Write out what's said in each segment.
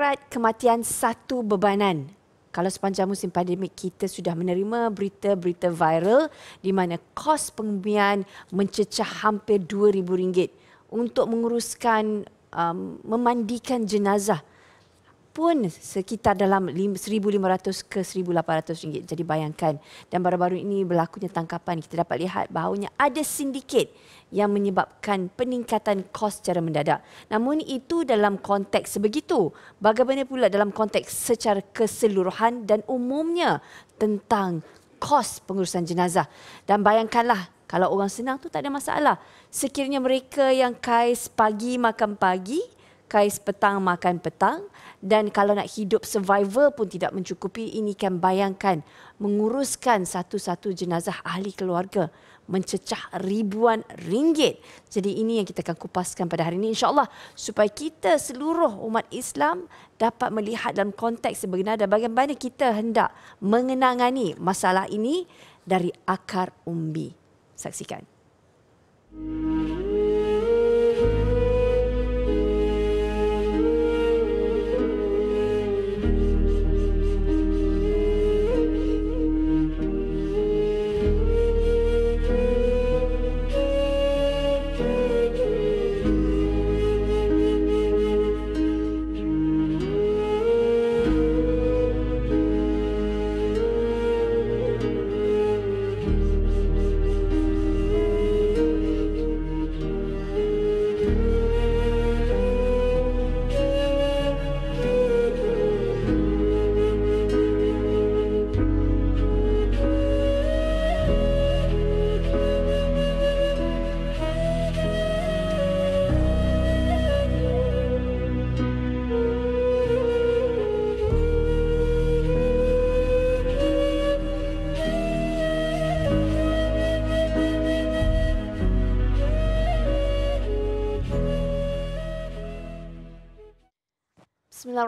erat kematian satu bebanan. Kalau sepanjang musim pandemik kita sudah menerima berita-berita viral di mana kos pengembian mencecah hampir RM2,000 untuk menguruskan um, memandikan jenazah pun sekitar dalam 1500 ke 1800 ringgit. Jadi bayangkan dan baru-baru ini berlakunya tangkapan kita dapat lihat bahawanya ada sindiket yang menyebabkan peningkatan kos secara mendadak. Namun itu dalam konteks sebegitu. Bagaimana pula dalam konteks secara keseluruhan dan umumnya tentang kos pengurusan jenazah. Dan bayangkanlah kalau orang senang tu tak ada masalah. Sekiranya mereka yang kais pagi makan pagi, kais petang makan petang, dan kalau nak hidup survival pun tidak mencukupi ini kan bayangkan menguruskan satu-satu jenazah ahli keluarga mencecah ribuan ringgit. Jadi ini yang kita akan kupaskan pada hari ini insya-Allah supaya kita seluruh umat Islam dapat melihat dalam konteks sebenar dan bagaimana kita hendak mengenangani masalah ini dari akar umbi. Saksikan. Thank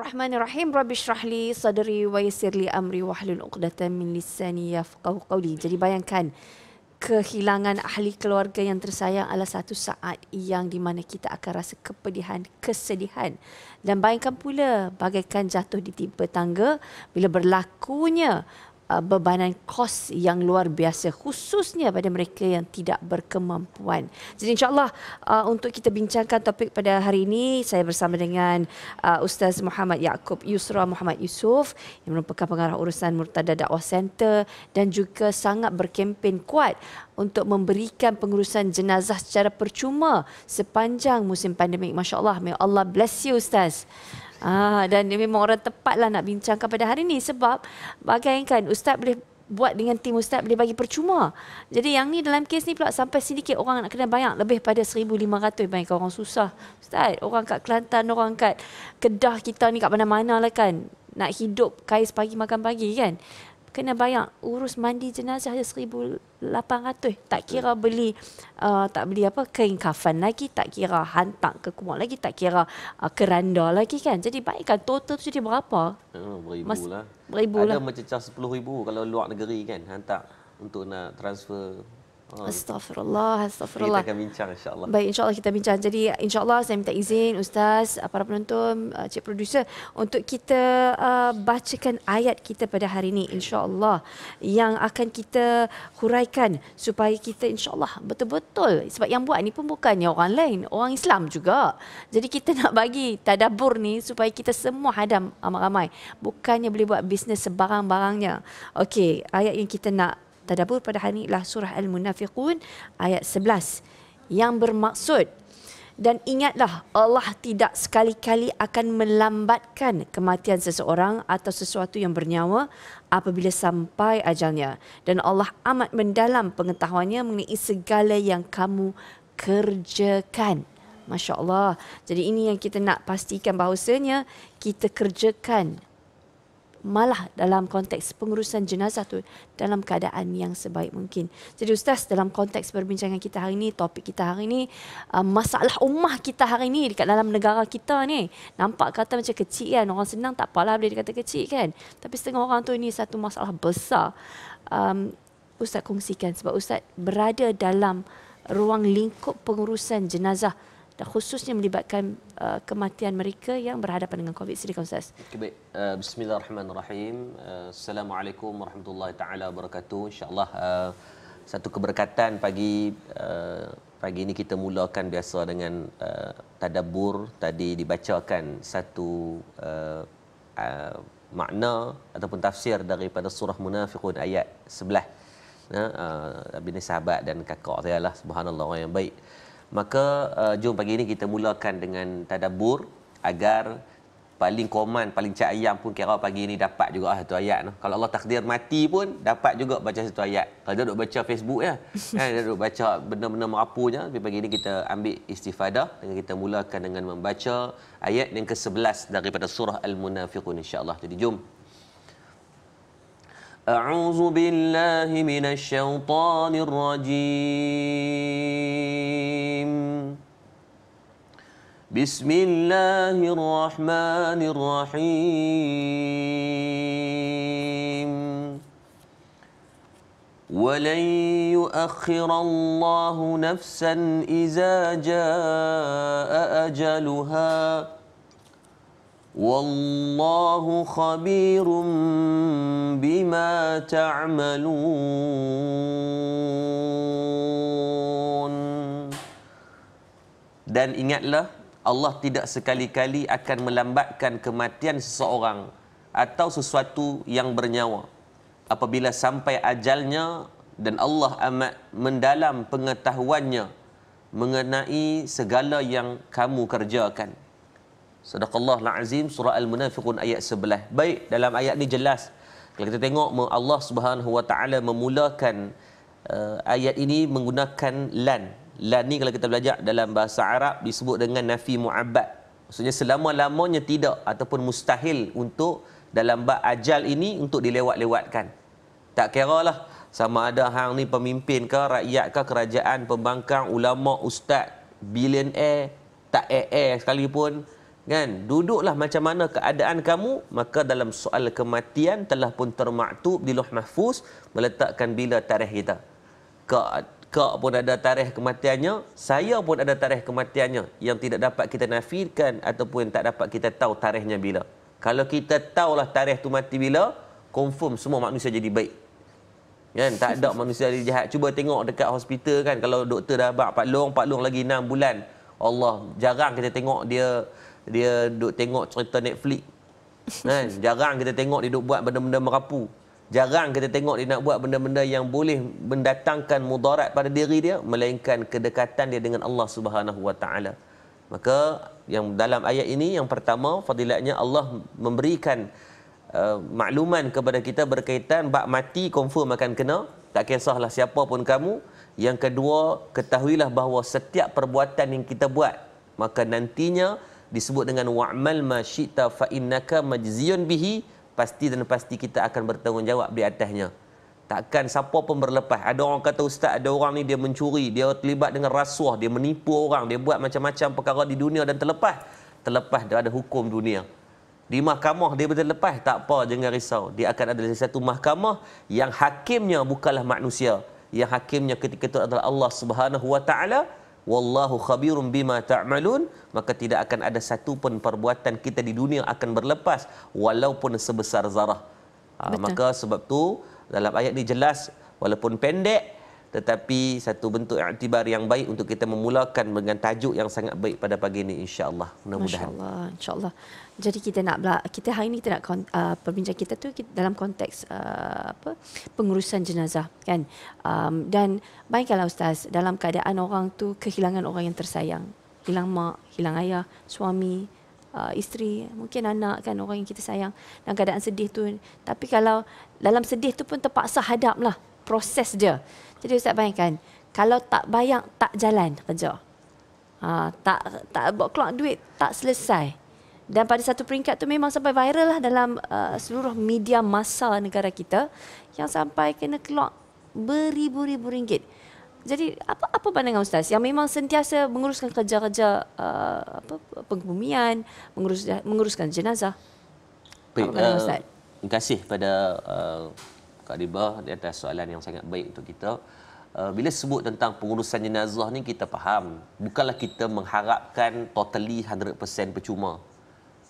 Bismillahirrahmanirrahim. Rabbi syrah li sadri wa yassir li amri wa hlul uqdatan min lisani yafqahu qawli. Jadi bayangkan kehilangan ahli keluarga yang tersayang adalah satu saat yang di mana kita akan rasa kepedihan, kesedihan. Dan bayangkan pula bagaikan jatuh di tipe tangga bila berlakunya Uh, bebanan kos yang luar biasa khususnya pada mereka yang tidak berkemampuan. Jadi insyaAllah uh, untuk kita bincangkan topik pada hari ini saya bersama dengan uh, Ustaz Muhammad Yaakob Yusra Muhammad Yusuf yang merupakan pengarah urusan Murtada Dakwah Center dan juga sangat berkempen kuat untuk memberikan pengurusan jenazah secara percuma sepanjang musim pandemik. Masya Allah, may Allah bless you Ustaz. Ah, dan memang orang tepatlah nak bincangkan pada hari ini sebab bagaikan Ustaz boleh buat dengan tim Ustaz boleh bagi percuma. Jadi yang ni dalam kes ni pula sampai sindiket orang nak kena banyak lebih pada 1,500 banyak orang susah. Ustaz, orang kat Kelantan, orang kat Kedah kita ni kat mana-mana lah kan. Nak hidup kais pagi makan pagi kan kena bayar urus mandi jenazah je 1800 tak kira beli uh, tak beli apa kain kafan lagi tak kira hantar ke kubur lagi tak kira uh, keranda lagi kan jadi baikkan total tu jadi berapa oh, beribu Mas- lah beribu ada lah. mencecah 10000 kalau luar negeri kan hantar untuk nak transfer Astaghfirullah, astaghfirullah. Kita akan bincang insya-Allah. Baik, insya-Allah kita bincang. Jadi insya-Allah saya minta izin ustaz, uh, para penonton, uh, cik producer untuk kita uh, bacakan ayat kita pada hari ini insya-Allah yang akan kita huraikan supaya kita insya-Allah betul-betul sebab yang buat ni pun bukannya orang lain, orang Islam juga. Jadi kita nak bagi tadabbur ni supaya kita semua hadam ramai-ramai. Bukannya boleh buat bisnes sebarang-barangnya. Okey, ayat yang kita nak tadabbur pada hari ini ialah surah Al-Munafiqun ayat 11 yang bermaksud dan ingatlah Allah tidak sekali-kali akan melambatkan kematian seseorang atau sesuatu yang bernyawa apabila sampai ajalnya dan Allah amat mendalam pengetahuannya mengenai segala yang kamu kerjakan. Masya-Allah. Jadi ini yang kita nak pastikan bahawasanya kita kerjakan malah dalam konteks pengurusan jenazah tu dalam keadaan yang sebaik mungkin. Jadi ustaz dalam konteks perbincangan kita hari ini, topik kita hari ini, uh, masalah ummah kita hari ini dekat dalam negara kita ni nampak kata macam kecil kan, orang senang tak apalah boleh dikata kecil kan. Tapi setengah orang tu ini satu masalah besar. Um, ustaz kongsikan sebab ustaz berada dalam ruang lingkup pengurusan jenazah khususnya melibatkan uh, kematian mereka yang berhadapan dengan COVID. 19 Ustaz. Okay, Uh, Bismillahirrahmanirrahim. Uh, Assalamualaikum warahmatullahi taala wabarakatuh. Insyaallah uh, satu keberkatan pagi uh, pagi ini kita mulakan biasa dengan uh, tadabbur tadi dibacakan satu uh, uh, makna ataupun tafsir daripada surah munafiqun ayat 11. Ya, uh, bini sahabat dan kakak saya lah subhanallah orang yang baik. Maka uh, jom pagi ini kita mulakan dengan tadabur agar paling koman paling cak ayam pun kira pagi ini dapat juga ah, satu ayat noh. Kalau Allah takdir mati pun dapat juga baca satu ayat. Kalau dia duk baca Facebook ya. Kan dia duk baca benda-benda merapunya tapi pagi ini kita ambil istifadah dengan kita mulakan dengan membaca ayat yang ke-11 daripada surah Al-Munafiqun insya-Allah. Jadi jom أعوذ بالله من الشيطان الرجيم بسم الله الرحمن الرحيم ولن يؤخر الله نفسا إذا جاء أجلها والله خبير بما تعملون dan ingatlah Allah tidak sekali-kali akan melambatkan kematian seseorang atau sesuatu yang bernyawa apabila sampai ajalnya dan Allah amat mendalam pengetahuannya mengenai segala yang kamu kerjakan Sadaqallah al-azim surah al-munafiqun ayat 11. Baik, dalam ayat ni jelas. Kalau kita tengok Allah Subhanahu wa taala memulakan uh, ayat ini menggunakan lan. Lan ni kalau kita belajar dalam bahasa Arab disebut dengan nafi mu'abbad. Maksudnya selama-lamanya tidak ataupun mustahil untuk dalam bab ajal ini untuk dilewat-lewatkan. Tak kira lah sama ada hang ni pemimpin ke, rakyat ke, kerajaan, pembangkang, ulama, ustaz, bilionaire, tak eh-eh sekalipun kan duduklah macam mana keadaan kamu maka dalam soal kematian telah pun termaktub di loh mahfuz meletakkan bila tarikh kita kak kak pun ada tarikh kematiannya saya pun ada tarikh kematiannya yang tidak dapat kita nafikan ataupun tak dapat kita tahu tarikhnya bila kalau kita tahulah tarikh tu mati bila confirm semua manusia jadi baik kan tak ada manusia jadi jahat cuba tengok dekat hospital kan kalau doktor dah bab pak long pak long lagi 6 bulan Allah jarang kita tengok dia dia duk tengok cerita Netflix. Kan? Jarang kita tengok dia duk buat benda-benda merapu. Jarang kita tengok dia nak buat benda-benda yang boleh mendatangkan mudarat pada diri dia melainkan kedekatan dia dengan Allah Subhanahu Wa Taala. Maka yang dalam ayat ini yang pertama fadilatnya Allah memberikan uh, makluman kepada kita berkaitan bak mati confirm akan kena tak kisahlah siapa pun kamu yang kedua ketahuilah bahawa setiap perbuatan yang kita buat maka nantinya disebut dengan wa'mal ma syi'ta fa innaka majziyun bihi pasti dan pasti kita akan bertanggungjawab di atasnya takkan siapa pun berlepas ada orang kata ustaz ada orang ni dia mencuri dia terlibat dengan rasuah dia menipu orang dia buat macam-macam perkara di dunia dan terlepas terlepas dia ada hukum dunia di mahkamah dia betul lepas tak apa jangan risau dia akan ada satu mahkamah yang hakimnya bukanlah manusia yang hakimnya ketika itu adalah Allah Subhanahu wa taala wallahu khabirum bima ta'malun maka tidak akan ada satu pun perbuatan kita di dunia akan berlepas walaupun sebesar zarah. Ha, maka sebab tu dalam ayat ni jelas walaupun pendek tetapi satu bentuk iktibar yang baik untuk kita memulakan dengan tajuk yang sangat baik pada pagi ini insyaallah mudah-mudahan insyaallah insyaallah jadi kita nak kita hari ini kita nak uh, perbincangan kita tu dalam konteks uh, apa pengurusan jenazah kan um, dan baiklah ustaz dalam keadaan orang tu kehilangan orang yang tersayang hilang mak hilang ayah suami uh, isteri mungkin anak kan orang yang kita sayang dalam keadaan sedih tu tapi kalau dalam sedih tu pun terpaksa hadaplah proses dia jadi Ustaz bayangkan, kalau tak bayang, tak jalan kerja. Ha, tak tak buat keluar duit, tak selesai. Dan pada satu peringkat tu memang sampai viral lah dalam uh, seluruh media masa negara kita yang sampai kena keluar beribu-ribu ringgit. Jadi apa apa pandangan ustaz yang memang sentiasa menguruskan kerja-kerja uh, apa pengebumian, mengurus menguruskan jenazah. Baik, uh, Terima kasih pada uh, Kak Diba di atas soalan yang sangat baik untuk kita. Uh, bila sebut tentang pengurusan jenazah ni kita faham. Bukanlah kita mengharapkan totally 100% percuma.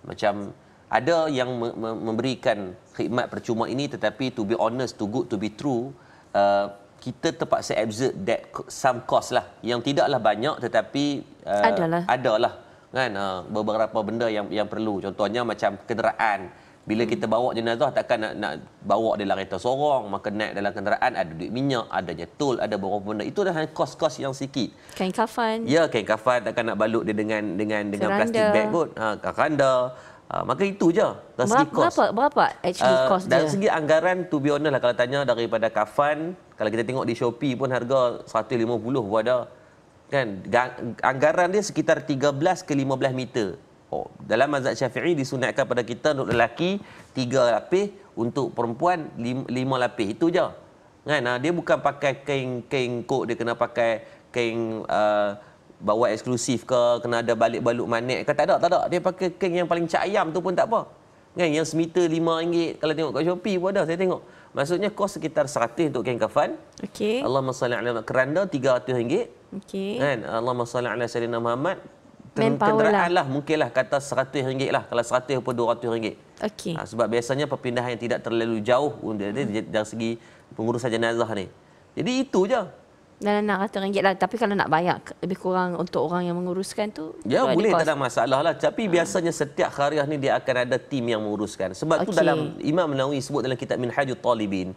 Macam ada yang memberikan khidmat percuma ini tetapi to be honest, to good, to be true, uh, kita terpaksa absorb that some cost lah. Yang tidaklah banyak tetapi uh, adalah. adalah kan beberapa benda yang yang perlu contohnya macam kenderaan bila kita bawa jenazah takkan nak, nak bawa dia lari kereta sorong, maka naik dalam kenderaan ada duit minyak, ada jetul, ada beberapa benda. Itu dah kos-kos yang sikit. Kain kafan. Ya, kain kafan takkan nak balut dia dengan dengan dengan keranda. plastik bag kot. Ha, keranda. Ha, maka itu je. Dari segi kos. Berapa, berapa actually uh, kos dia? Dari segi anggaran, to be honest lah kalau tanya daripada kafan, kalau kita tengok di Shopee pun harga RM150 pun ada. Kan? Anggaran dia sekitar 13 ke 15 meter Oh, dalam mazhab Syafi'i disunatkan pada kita untuk lelaki tiga lapis untuk perempuan lima lapis itu je. Kan? Ah, dia bukan pakai kain kain kok dia kena pakai kain uh, bawa eksklusif ke kena ada balik balut manik ke tak ada tak ada dia pakai kain yang paling cak ayam tu pun tak apa. Kan yang semita RM5 kalau tengok kat Shopee pun ada saya tengok. Maksudnya kos sekitar 100 untuk kain kafan. Okey. Allahumma salli ala keranda RM300. Okey. Kan Allahumma salli ala sayyidina Muhammad Manpower lah. lah mungkin lah kata RM100 lah kalau RM100 pun RM200 okay. ha, sebab biasanya perpindahan yang tidak terlalu jauh untuk hmm. dari, dari segi pengurusan jenazah ni jadi itu je dalam RM600 lah tapi kalau nak bayar lebih kurang untuk orang yang menguruskan tu ya boleh tak ada masalah lah tapi hmm. biasanya setiap khariah ni dia akan ada tim yang menguruskan sebab okay. tu dalam Imam menawi sebut dalam kitab Minhajul Talibin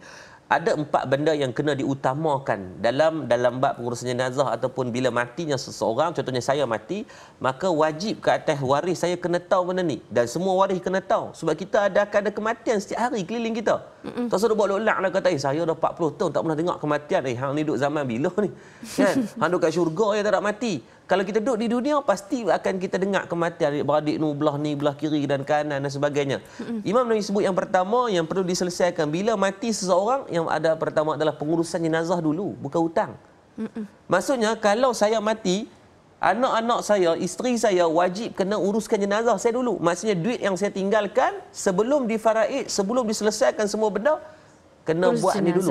ada empat benda yang kena diutamakan dalam dalam bab pengurus jenazah ataupun bila matinya seseorang contohnya saya mati maka wajib ke atas waris saya kena tahu benda ni dan semua waris kena tahu sebab kita ada ada kematian setiap hari keliling kita Mm-mm. tak sudah buat lolak lah kata eh, saya dah 40 tahun tak pernah tengok kematian eh, hang ni duduk zaman bila ni kan hang duduk kat syurga yang tak nak mati kalau kita duduk di dunia pasti akan kita dengar kematian beradik ni belah ni belah kiri dan kanan dan sebagainya. Imam Nabi sebut yang pertama yang perlu diselesaikan bila mati seseorang yang ada pertama adalah pengurusan jenazah dulu bukan hutang. Maksudnya kalau saya mati anak-anak saya, isteri saya wajib kena uruskan jenazah saya dulu. Maksudnya duit yang saya tinggalkan sebelum difaraid, sebelum diselesaikan semua benda kena Urus buat jenazah. ni dulu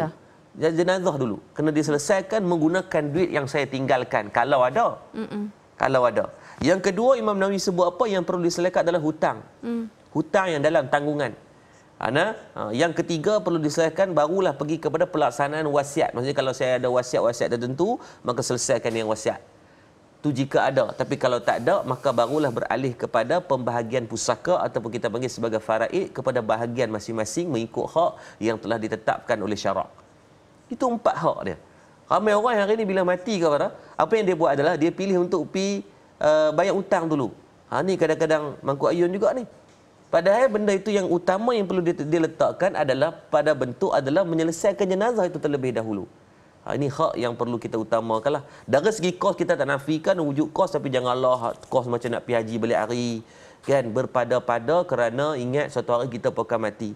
jenazah dulu kena diselesaikan menggunakan duit yang saya tinggalkan kalau ada Mm-mm. kalau ada yang kedua Imam Nawawi sebut apa yang perlu diselesaikan adalah hutang mm. hutang yang dalam tanggungan ana ha, yang ketiga perlu diselesaikan barulah pergi kepada pelaksanaan wasiat maksudnya kalau saya ada wasiat-wasiat tertentu maka selesaikan yang wasiat tu jika ada tapi kalau tak ada maka barulah beralih kepada pembahagian pusaka ataupun kita panggil sebagai faraid kepada bahagian masing-masing mengikut hak yang telah ditetapkan oleh syarak itu empat hak dia. Ramai orang hari ini bila mati ke apa apa yang dia buat adalah dia pilih untuk pi uh, bayar hutang dulu. Ha ni kadang-kadang mangkuk ayun juga ni. Padahal benda itu yang utama yang perlu diletakkan adalah pada bentuk adalah menyelesaikan jenazah itu terlebih dahulu. Ha, ini hak yang perlu kita utamakan lah. Dari segi kos kita tak nafikan wujud kos tapi janganlah kos macam nak pergi haji balik hari. Kan? Berpada-pada kerana ingat satu hari kita pun mati.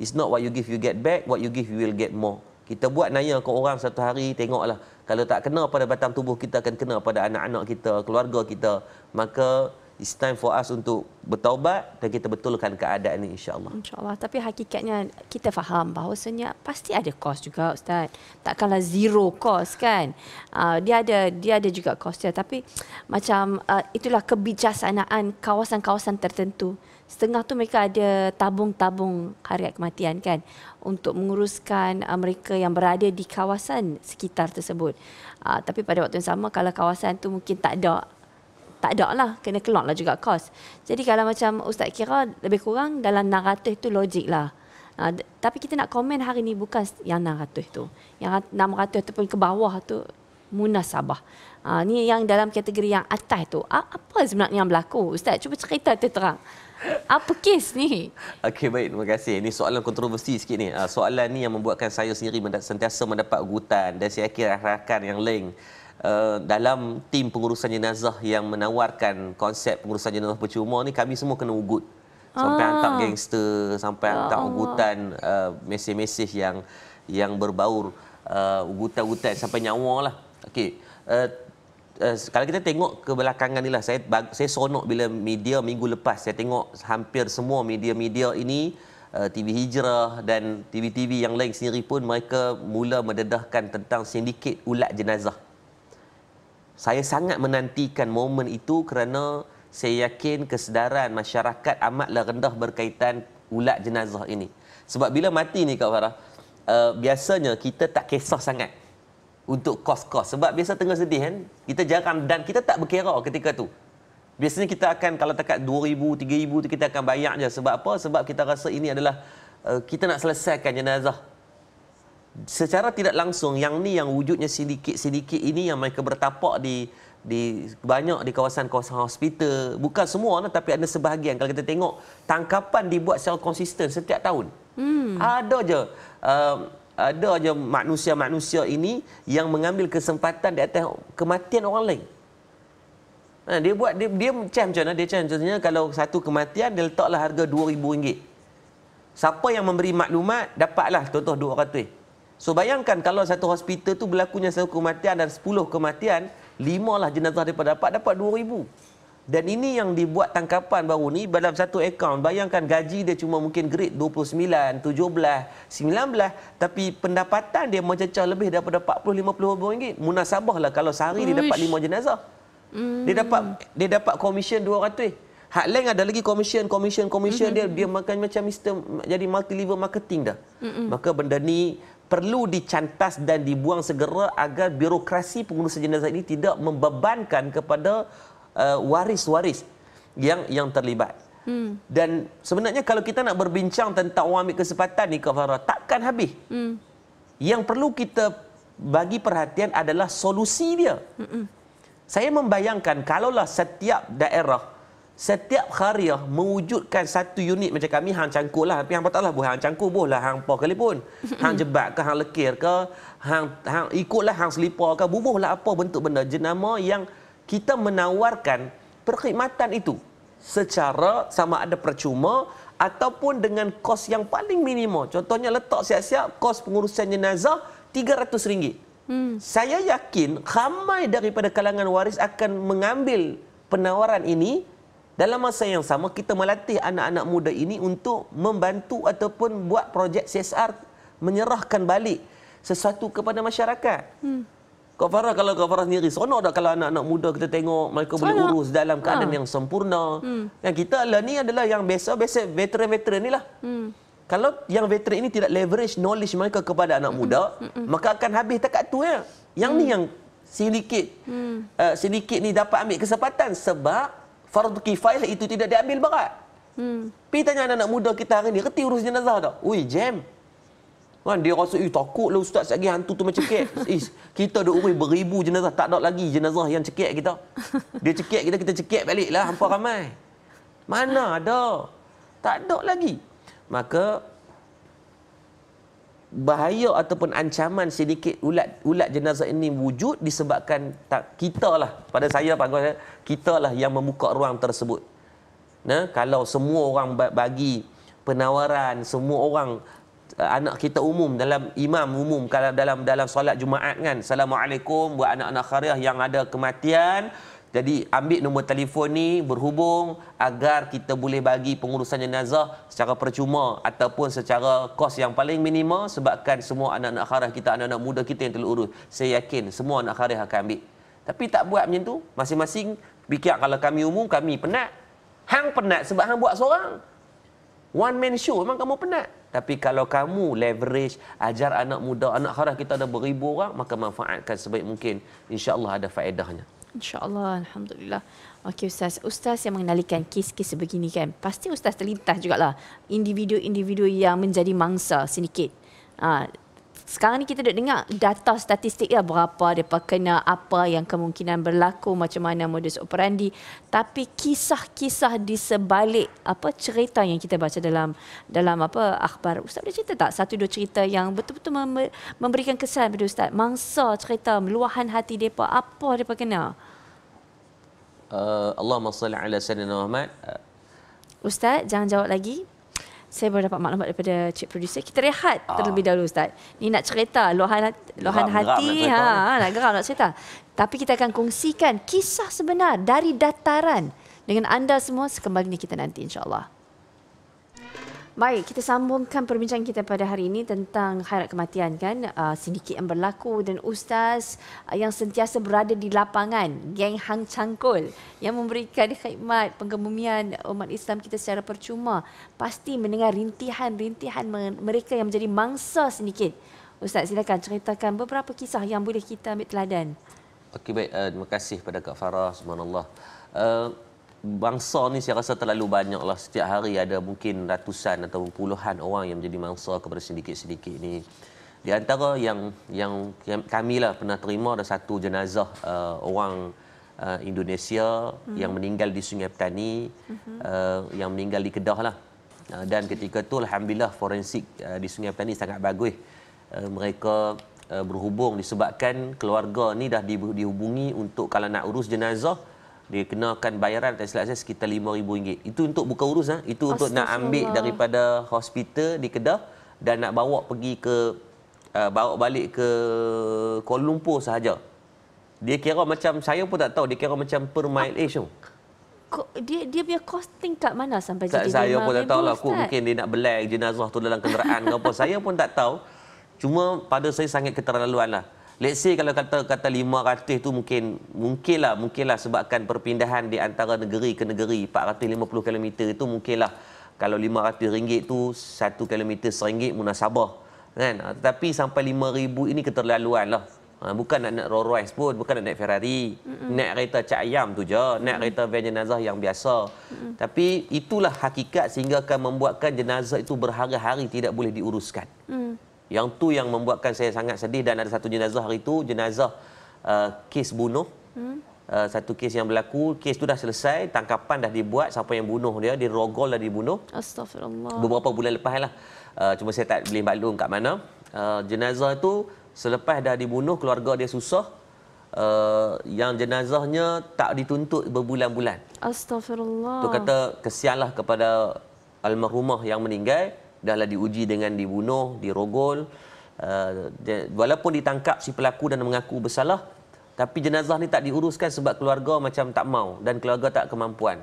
It's not what you give you get back, what you give you will get more. Kita buat naya ke orang satu hari tengoklah kalau tak kena pada batang tubuh kita akan kena pada anak-anak kita, keluarga kita. Maka it's time for us untuk bertaubat dan kita betulkan keadaan ini insya-Allah. Insya-Allah. Tapi hakikatnya kita faham bahawa bahawasanya pasti ada kos juga ustaz. Takkanlah zero kos kan. Uh, dia ada dia ada juga kosnya tapi macam uh, itulah kebijaksanaan kawasan-kawasan tertentu setengah tu mereka ada tabung-tabung hariat kematian kan untuk menguruskan uh, mereka yang berada di kawasan sekitar tersebut. Uh, tapi pada waktu yang sama kalau kawasan tu mungkin tak ada tak ada lah, kena keluar lah juga kos. Jadi kalau macam Ustaz kira, lebih kurang dalam 600 tu logik lah. Uh, tapi kita nak komen hari ni bukan yang 600 tu. Yang 600 tu pun ke bawah tu, munasabah. Uh, ni yang dalam kategori yang atas tu. Uh, apa sebenarnya yang berlaku? Ustaz, cuba cerita terang Apa kes ni? Okey baik, terima kasih. Ini soalan kontroversi sikit ni. Ah, soalan ni yang membuatkan saya sendiri sentiasa mendapat gugutan dan saya kira rakan yang lain uh, dalam tim pengurusan jenazah yang menawarkan konsep pengurusan jenazah percuma ni kami semua kena ugut. Sampai ah. hantar gangster, sampai ya hantar ah. ugutan uh, mesej-mesej yang yang berbaur uh, ugutan-ugutan sampai nyawa lah. Okey. Uh, uh, kalau kita tengok ke belakangan ni lah, saya, saya sonok bila media minggu lepas, saya tengok hampir semua media-media ini, uh, eh, TV Hijrah dan TV-TV yang lain sendiri pun, mereka mula mendedahkan tentang sindiket ulat jenazah. Saya sangat menantikan momen itu kerana saya yakin kesedaran masyarakat amatlah rendah berkaitan ulat jenazah ini. Sebab bila mati ni Kak Farah, uh, biasanya kita tak kisah sangat untuk kos-kos sebab biasa tengah sedih kan kita jarang dan kita tak berkira ketika tu biasanya kita akan kalau dekat 2000 3000 tu kita akan bayar je sebab apa sebab kita rasa ini adalah uh, kita nak selesaikan jenazah secara tidak langsung yang ni yang wujudnya sedikit-sedikit ini yang mereka bertapak di di banyak di kawasan-kawasan hospital bukan semua lah, tapi ada sebahagian kalau kita tengok tangkapan dibuat secara konsisten setiap tahun hmm. ada je um, ada je manusia-manusia ini yang mengambil kesempatan di atas kematian orang lain. Ha, dia buat dia, dia macam macam dia macam contohnya kalau satu kematian dia letaklah harga RM2000. Siapa yang memberi maklumat dapatlah contoh 200. So bayangkan kalau satu hospital tu berlakunya satu kematian dan 10 kematian, lima lah jenazah daripada dapat dapat 2000. Dan ini yang dibuat tangkapan baru ni dalam satu akaun. Bayangkan gaji dia cuma mungkin grade 29, 17, 19. Tapi pendapatan dia mencecah lebih daripada 40-50 ribu ringgit. Munasabah lah kalau sehari Uish. dia dapat 5 jenazah. Hmm. Dia dapat dia dapat komisen 200 ringgit. Hak ada lagi komisen, komisen, komisen mm-hmm. dia. Dia makan macam Mr. jadi multi-level marketing dah. Mm-hmm. Maka benda ni perlu dicantas dan dibuang segera agar birokrasi pengurusan jenazah ini tidak membebankan kepada Uh, waris-waris uh, yang yang terlibat. Hmm. Dan sebenarnya kalau kita nak berbincang tentang orang ambil kesempatan ni kafarah takkan habis. Hmm. Yang perlu kita bagi perhatian adalah solusi dia. Hmm. Saya membayangkan kalaulah setiap daerah setiap khariah mewujudkan satu unit macam kami hang cangkuk lah tapi hang patutlah buh hang cangkuk buh lah hang pau kali pun hang jebat ke hang lekir ke hang hang ikutlah hang selipar ke bubuh lah apa bentuk benda jenama yang kita menawarkan perkhidmatan itu secara sama ada percuma ataupun dengan kos yang paling minimal. Contohnya letak siap-siap kos pengurusan jenazah RM300. Hmm. Saya yakin ramai daripada kalangan waris akan mengambil penawaran ini dalam masa yang sama kita melatih anak-anak muda ini untuk membantu ataupun buat projek CSR menyerahkan balik sesuatu kepada masyarakat. Hmm. Kafarah kalau kafarah sendiri seronok dah kalau anak-anak muda kita tengok mereka Sonok. boleh urus dalam keadaan ha. yang sempurna. Hmm. Yang kita lah ni adalah yang biasa biasa veteran-veteran ni lah. Hmm. Kalau yang veteran ini tidak leverage knowledge mereka kepada anak hmm. muda, hmm. maka akan habis tekat tu ya. Yang mm. hmm. ni yang eh, sedikit hmm. uh, sedikit ni dapat ambil kesempatan sebab fardu kifayah itu tidak diambil berat. Hmm. Pergi tanya anak-anak muda kita hari ni, reti urus jenazah tak? Ui, jam. Hmm. Kan dia rasa eh takutlah ustaz sekali hantu tu macam cekik. Is eh, kita dah urus beribu jenazah tak ada lagi jenazah yang cekek kita. Dia cekek kita kita cekik baliklah hampa ramai. Mana ada? Tak ada lagi. Maka bahaya ataupun ancaman sedikit ulat ulat jenazah ini wujud disebabkan tak kita lah pada saya pak saya kita lah yang membuka ruang tersebut. Nah, kalau semua orang bagi penawaran semua orang Eh, anak kita umum dalam imam umum kalau dalam dalam solat Jumaat kan assalamualaikum buat anak-anak khariah yang ada kematian jadi ambil nombor telefon ni berhubung agar kita boleh bagi pengurusan jenazah secara percuma ataupun secara kos yang paling minima sebabkan semua anak-anak kharah kita, anak-anak muda kita yang urus. Saya yakin semua anak kharah akan ambil. Tapi tak buat macam tu. Masing-masing fikir kalau kami umum, kami penat. Hang penat sebab hang buat seorang. One man show memang kamu penat. Tapi kalau kamu leverage ajar anak muda, anak haram kita ada beribu orang, maka manfaatkan sebaik mungkin. InsyaAllah ada faedahnya. InsyaAllah, Alhamdulillah. Okey Ustaz, Ustaz yang mengendalikan kes-kes sebegini kan, pasti Ustaz terlintas jugalah individu-individu yang menjadi mangsa sedikit. Uh, sekarang ni kita dah dengar data statistik lah berapa mereka kena, apa yang kemungkinan berlaku, macam mana modus operandi. Tapi kisah-kisah di sebalik apa cerita yang kita baca dalam dalam apa akhbar. Ustaz boleh cerita tak? Satu dua cerita yang betul-betul memberikan kesan pada Ustaz. Mangsa cerita, meluahan hati mereka, apa mereka kena? Uh, Allahumma salli ala sallallahu alaihi wa Ustaz, jangan jawab lagi saya baru dapat maklumat daripada chief producer kita rehat ha. terlebih dahulu ustaz. Ni nak cerita lohan luahan hati ha eh. nak geram nak cerita. Tapi kita akan kongsikan kisah sebenar dari dataran dengan anda semua sekembali ni kita nanti insyaallah. Baik, kita sambungkan perbincangan kita pada hari ini tentang khairat kematian kan, uh, ah, sindiket yang berlaku dan ustaz uh, yang sentiasa berada di lapangan, geng Hang Cangkul yang memberikan khidmat pengebumian umat Islam kita secara percuma, pasti mendengar rintihan-rintihan mereka yang menjadi mangsa sindiket. Ustaz silakan ceritakan beberapa kisah yang boleh kita ambil teladan. Okey baik, uh, terima kasih kepada Kak Farah, subhanallah. Uh, bangsa ni saya rasa terlalu banyak lah setiap hari ada mungkin ratusan atau puluhan orang yang menjadi mangsa kepada sedikit-sedikit ni di antara yang yang, kami lah pernah terima ada satu jenazah uh, orang uh, Indonesia hmm. yang meninggal di Sungai Petani hmm. uh, yang meninggal di Kedah lah uh, dan ketika tu alhamdulillah forensik uh, di Sungai Petani sangat bagus uh, mereka uh, berhubung disebabkan keluarga ni dah dihubungi untuk kalau nak urus jenazah hmm dia bayaran tak silap saya sekitar RM5000. Itu untuk buka urus ah, itu untuk nak ambil daripada hospital di Kedah dan nak bawa pergi ke uh, bawa balik ke Kuala Lumpur sahaja. Dia kira macam saya pun tak tahu dia kira macam per mile tu. Dia dia punya costing kat mana sampai jadi Saya pun tak tahu lah aku mungkin dia nak belai jenazah tu dalam kenderaan ke apa. Saya pun tak tahu. Cuma pada saya sangat keterlaluan lah. Let's say kalau kata kata 500 tu mungkin mungkinlah mungkinlah sebabkan perpindahan di antara negeri ke negeri 450 km itu mungkinlah kalau RM500 tu 1 km RM1 munasabah kan ah, tetapi sampai 5000 ini keterlaluan lah ah, bukan nak naik Rolls Royce pun bukan nak naik Ferrari Mm-mm. naik kereta cak ayam tu je naik Mm-mm. kereta van jenazah yang biasa Mm-mm. tapi itulah hakikat sehingga akan membuatkan jenazah itu berhari-hari tidak boleh diuruskan mm yang tu yang membuatkan saya sangat sedih dan ada satu jenazah hari tu, jenazah uh, kes bunuh. Hmm. Uh, satu kes yang berlaku, kes tu dah selesai, tangkapan dah dibuat, siapa yang bunuh dia, dia rogol dah dibunuh. Astagfirullah. Beberapa bulan lepas lah. Uh, cuma saya tak boleh maklum kat mana. Uh, jenazah tu selepas dah dibunuh, keluarga dia susah. Uh, yang jenazahnya tak dituntut berbulan-bulan. Astagfirullah. Tu kata kesialah kepada almarhumah yang meninggal dahlah diuji dengan dibunuh, dirogol. Uh, walaupun ditangkap si pelaku dan mengaku bersalah, tapi jenazah ni tak diuruskan sebab keluarga macam tak mau dan keluarga tak kemampuan.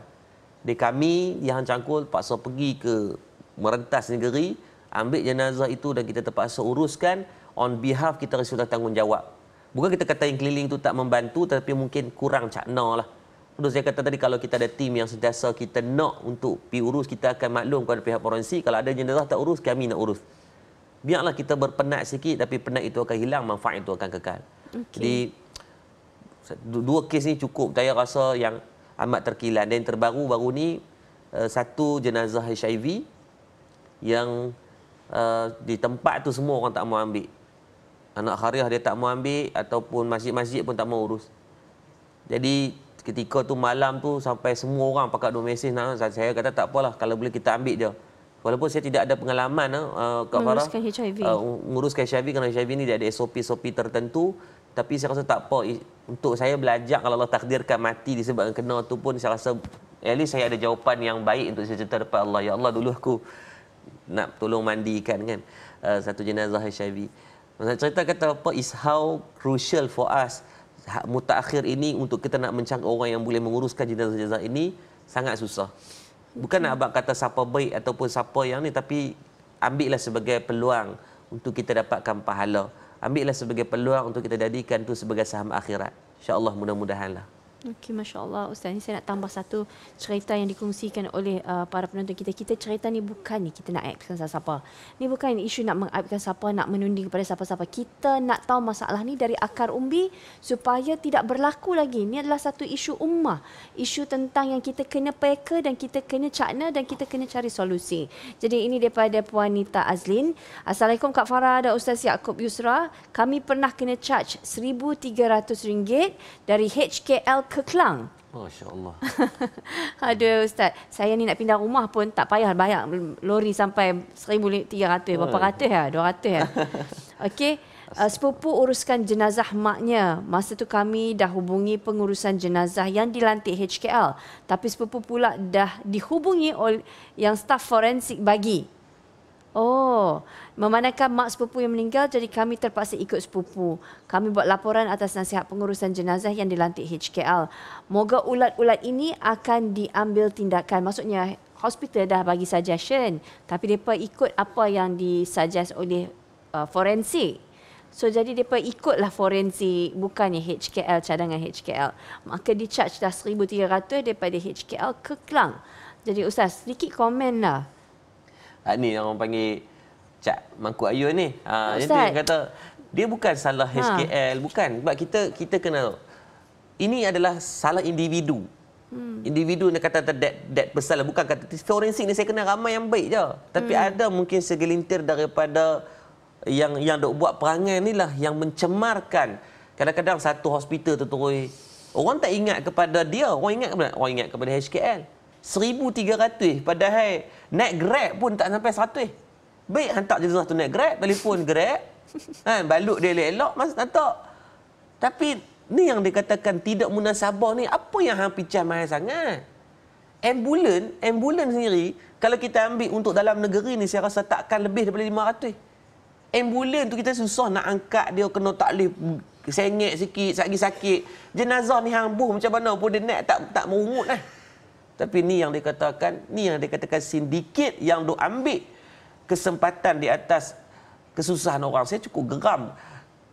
Di kami yang cangkul paksa pergi ke merentas negeri, ambil jenazah itu dan kita terpaksa uruskan on behalf kita sudah tanggungjawab. Bukan kita kata yang keliling itu tak membantu tapi mungkin kurang cakna lah. Terus saya kata tadi kalau kita ada tim yang sentiasa kita nak untuk pi urus kita akan maklum kepada pihak forensik kalau ada jenazah tak urus kami nak urus. Biarlah kita berpenat sikit tapi penat itu akan hilang manfaat itu akan kekal. Okay. Jadi dua kes ni cukup saya rasa yang amat terkilan dan yang terbaru baru ni eh, satu jenazah HIV yang eh, di tempat tu semua orang tak mau ambil. Anak khariah dia tak mau ambil ataupun masjid-masjid pun tak mau urus. Jadi ketika tu malam tu sampai semua orang pakat dua mesej nak lah. saya kata tak apalah kalau boleh kita ambil je. Walaupun saya tidak ada pengalaman uh, menguruskan Nguruskan eh, um, Menguruskan HIV. Uh, HIV kerana HIV ni dia ada SOP-SOP tertentu tapi saya rasa tak apa untuk saya belajar kalau Allah takdirkan mati disebabkan kena tu pun saya rasa at least saya ada jawapan yang baik untuk saya cerita depan Allah. Ya Allah dulu aku nak tolong mandikan kan uh, satu jenazah HIV. Masa cerita kata apa is how crucial for us mutaakhir ini untuk kita nak mencari orang yang boleh menguruskan jenazah-jenazah ini sangat susah. Bukan nak hmm. abang kata siapa baik ataupun siapa yang ni tapi ambillah sebagai peluang untuk kita dapatkan pahala. Ambillah sebagai peluang untuk kita jadikan tu sebagai saham akhirat. Insya Allah mudah-mudahanlah. Okay, Masya Allah. Ustaz, ini saya nak tambah satu cerita yang dikongsikan oleh uh, para penonton kita. Kita cerita ni bukan ni kita nak aibkan siapa-siapa. Ni bukan isu nak mengaibkan siapa, nak menunding kepada siapa-siapa. Kita nak tahu masalah ni dari akar umbi supaya tidak berlaku lagi. Ini adalah satu isu ummah. Isu tentang yang kita kena peka dan kita kena cakna dan kita kena cari solusi. Jadi ini daripada Puan Nita Azlin. Assalamualaikum Kak Farah dan Ustaz Yaakob Yusra. Kami pernah kena charge RM1,300 dari HKL ke Kelang. Masya-Allah. Aduh ustaz, saya ni nak pindah rumah pun tak payah bayar lori sampai 1300 berapa ratus ya? 200 ya. Okey. Uh, sepupu uruskan jenazah maknya. Masa tu kami dah hubungi pengurusan jenazah yang dilantik HKL. Tapi sepupu pula dah dihubungi oleh yang staf forensik bagi. Oh, Memandangkan mak sepupu yang meninggal, jadi kami terpaksa ikut sepupu. Kami buat laporan atas nasihat pengurusan jenazah yang dilantik HKL. Moga ulat-ulat ini akan diambil tindakan. Maksudnya, hospital dah bagi suggestion. Tapi mereka ikut apa yang disuggest oleh uh, forensik. So, jadi mereka ikutlah forensik, bukannya HKL, cadangan HKL. Maka di-charge dah RM1,300 daripada HKL ke Kelang. Jadi, Ustaz, sedikit komen lah. Ini ah, yang orang panggil Cak Mangkuk Ayun ni. Ha, jadi dia kata dia bukan salah ha. HKL, bukan. Sebab kita kita kenal ini adalah salah individu. Hmm. Individu nak kata that that besar lah. bukan kata forensik ni saya kena ramai yang baik je. Tapi hmm. ada mungkin segelintir daripada yang yang dok buat perangai ni lah yang mencemarkan kadang-kadang satu hospital tu terus orang tak ingat kepada dia orang ingat kepada orang ingat kepada HKL 1300 padahal naik grab pun tak sampai 100 Baik hantar je tu naik grab, telefon grab. Kan, balut dia elok-elok masa hantar. Tapi ni yang dikatakan tidak munasabah ni, apa yang hang picah mahal sangat? Ambulan, ambulan sendiri, kalau kita ambil untuk dalam negeri ni, saya rasa takkan lebih daripada 500. Ambulan tu kita susah nak angkat dia, kena tak boleh sengit sikit, sakit-sakit. Jenazah ni hang buh macam mana pun dia naik tak, tak merungut lah. Tapi ni yang dikatakan, ni yang dikatakan sindiket yang duk ambil kesempatan di atas kesusahan orang. Saya cukup geram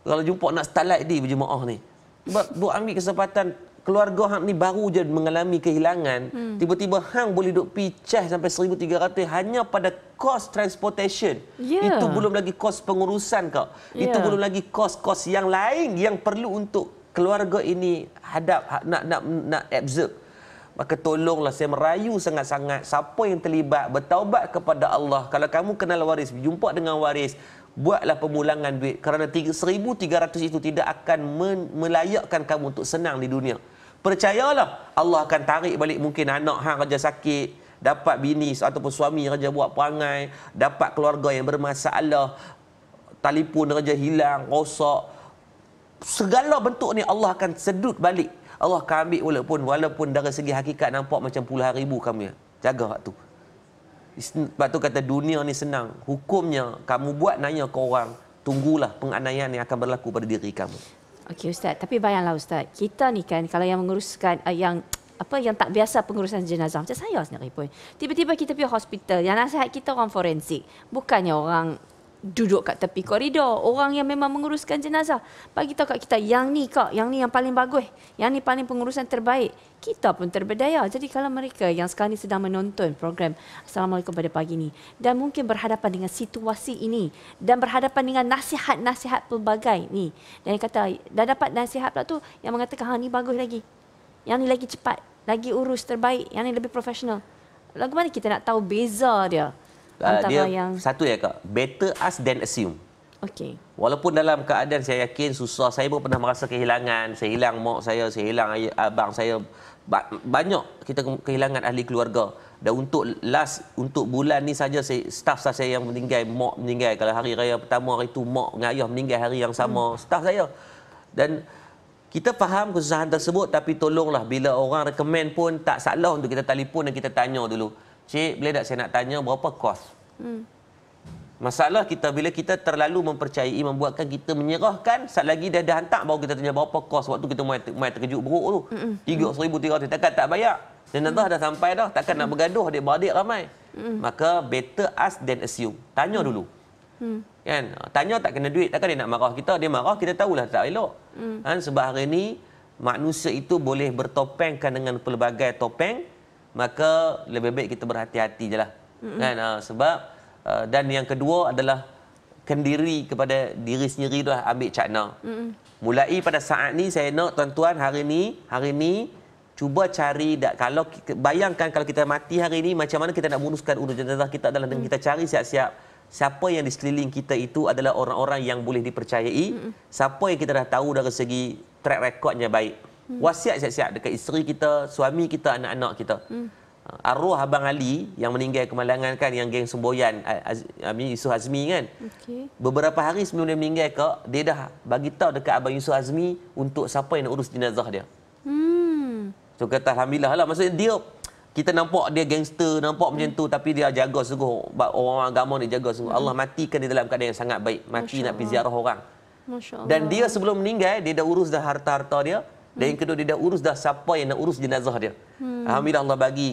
kalau jumpa nak stalat di berjemaah ni. Sebab buat ambil kesempatan keluarga hang ni baru je mengalami kehilangan, hmm. tiba-tiba hang boleh duk pecah sampai 1300 hanya pada kos transportation. Yeah. Itu belum lagi kos pengurusan kau. Yeah. Itu belum lagi kos-kos yang lain yang perlu untuk keluarga ini hadap nak nak nak absorb. Maka tolonglah saya merayu sangat-sangat siapa yang terlibat bertaubat kepada Allah. Kalau kamu kenal waris, jumpa dengan waris, buatlah pemulangan duit kerana 1300 itu tidak akan melayakkan kamu untuk senang di dunia. Percayalah Allah akan tarik balik mungkin anak hang kerja sakit, dapat bini ataupun suami yang kerja buat perangai, dapat keluarga yang bermasalah, telefon kerja hilang, rosak. Segala bentuk ni Allah akan sedut balik Allah akan ambil walaupun walaupun dari segi hakikat nampak macam puluh ribu kamu jaga hak tu sebab tu kata dunia ni senang hukumnya kamu buat nanya ke orang tunggulah penganiayaan yang akan berlaku pada diri kamu okey ustaz tapi bayanglah ustaz kita ni kan kalau yang menguruskan uh, yang apa yang tak biasa pengurusan jenazah macam saya sendiri pun tiba-tiba kita pergi hospital yang nasihat kita orang forensik bukannya orang duduk kat tepi koridor orang yang memang menguruskan jenazah bagi tahu kat kita yang ni kak yang ni yang paling bagus yang ni paling pengurusan terbaik kita pun terbedaya jadi kalau mereka yang sekarang ni sedang menonton program assalamualaikum pada pagi ni dan mungkin berhadapan dengan situasi ini dan berhadapan dengan nasihat-nasihat pelbagai ni dan yang kata dah dapat nasihat pula tu yang mengatakan ha ni bagus lagi yang ni lagi cepat lagi urus terbaik yang ni lebih profesional Bagaimana kita nak tahu beza dia Ah, antara dia, yang satu ya kak better Ask than assume Okay. walaupun dalam keadaan saya yakin susah saya pun pernah merasa kehilangan saya hilang mak saya saya hilang ayah, abang saya banyak kita kehilangan ahli keluarga dan untuk last untuk bulan ni saja staff saya yang meninggal mak meninggal kalau hari raya pertama hari itu mak dengan ayah meninggal hari yang sama hmm. staff saya dan kita faham kesusahan tersebut tapi tolonglah bila orang recommend pun tak salah untuk kita telefon dan kita tanya dulu. Cik, boleh tak saya nak tanya berapa kos? Hmm. Masalah kita bila kita terlalu mempercayai membuatkan kita menyerahkan saat lagi dia dah hantar baru kita tanya berapa kos waktu kita main ter- main terkejut buruk tu. Mm-hmm. 3300 mm-hmm. takkan tak bayar. Dan mm-hmm. dah sampai dah takkan mm nak bergaduh dia beradik ramai. mm Maka better ask than assume. Tanya mm dulu. mm Kan? Tanya tak kena duit takkan dia nak marah kita dia marah kita tahulah tak elok. mm Kan sebab hari ni manusia itu boleh bertopengkan dengan pelbagai topeng maka lebih baik kita berhati-hati jelah mm-hmm. kan ah, sebab ah, dan yang kedua adalah kendiri kepada diri sendiri dah ambil cakna mm-hmm. mulai pada saat ni saya nak tuan-tuan hari ni hari ni cuba cari dah kalau bayangkan kalau kita mati hari ini, macam mana kita nak menguruskan urus jenazah kita adalah mm-hmm. kita cari siap-siap siapa yang di sekeliling kita itu adalah orang-orang yang boleh dipercayai hmm siapa yang kita dah tahu dari segi track recordnya baik Hmm. Wasiat siap-siap dekat isteri kita, suami kita, anak-anak kita. Hmm. Ah, arwah Abang Ali yang meninggal kemalangan kan, yang geng semboyan Yusuf Azmi kan. Okay. Beberapa hari sebelum dia meninggal ke, dia dah bagi tahu dekat Abang Yusuf Azmi untuk siapa yang nak urus jenazah dia. Hmm. So kata Alhamdulillah lah, maksudnya dia kita nampak dia gangster, nampak hmm. macam tu tapi dia jaga sungguh orang agama ni jaga sungguh. Hmm. Allah matikan dia dalam keadaan yang sangat baik, mati nak pergi ziarah orang. Dan dia sebelum meninggal, dia dah urus dah harta-harta dia. Dan yang kedua dia dah urus dah siapa yang nak urus jenazah dia. Hmm. Alhamdulillah Allah bagi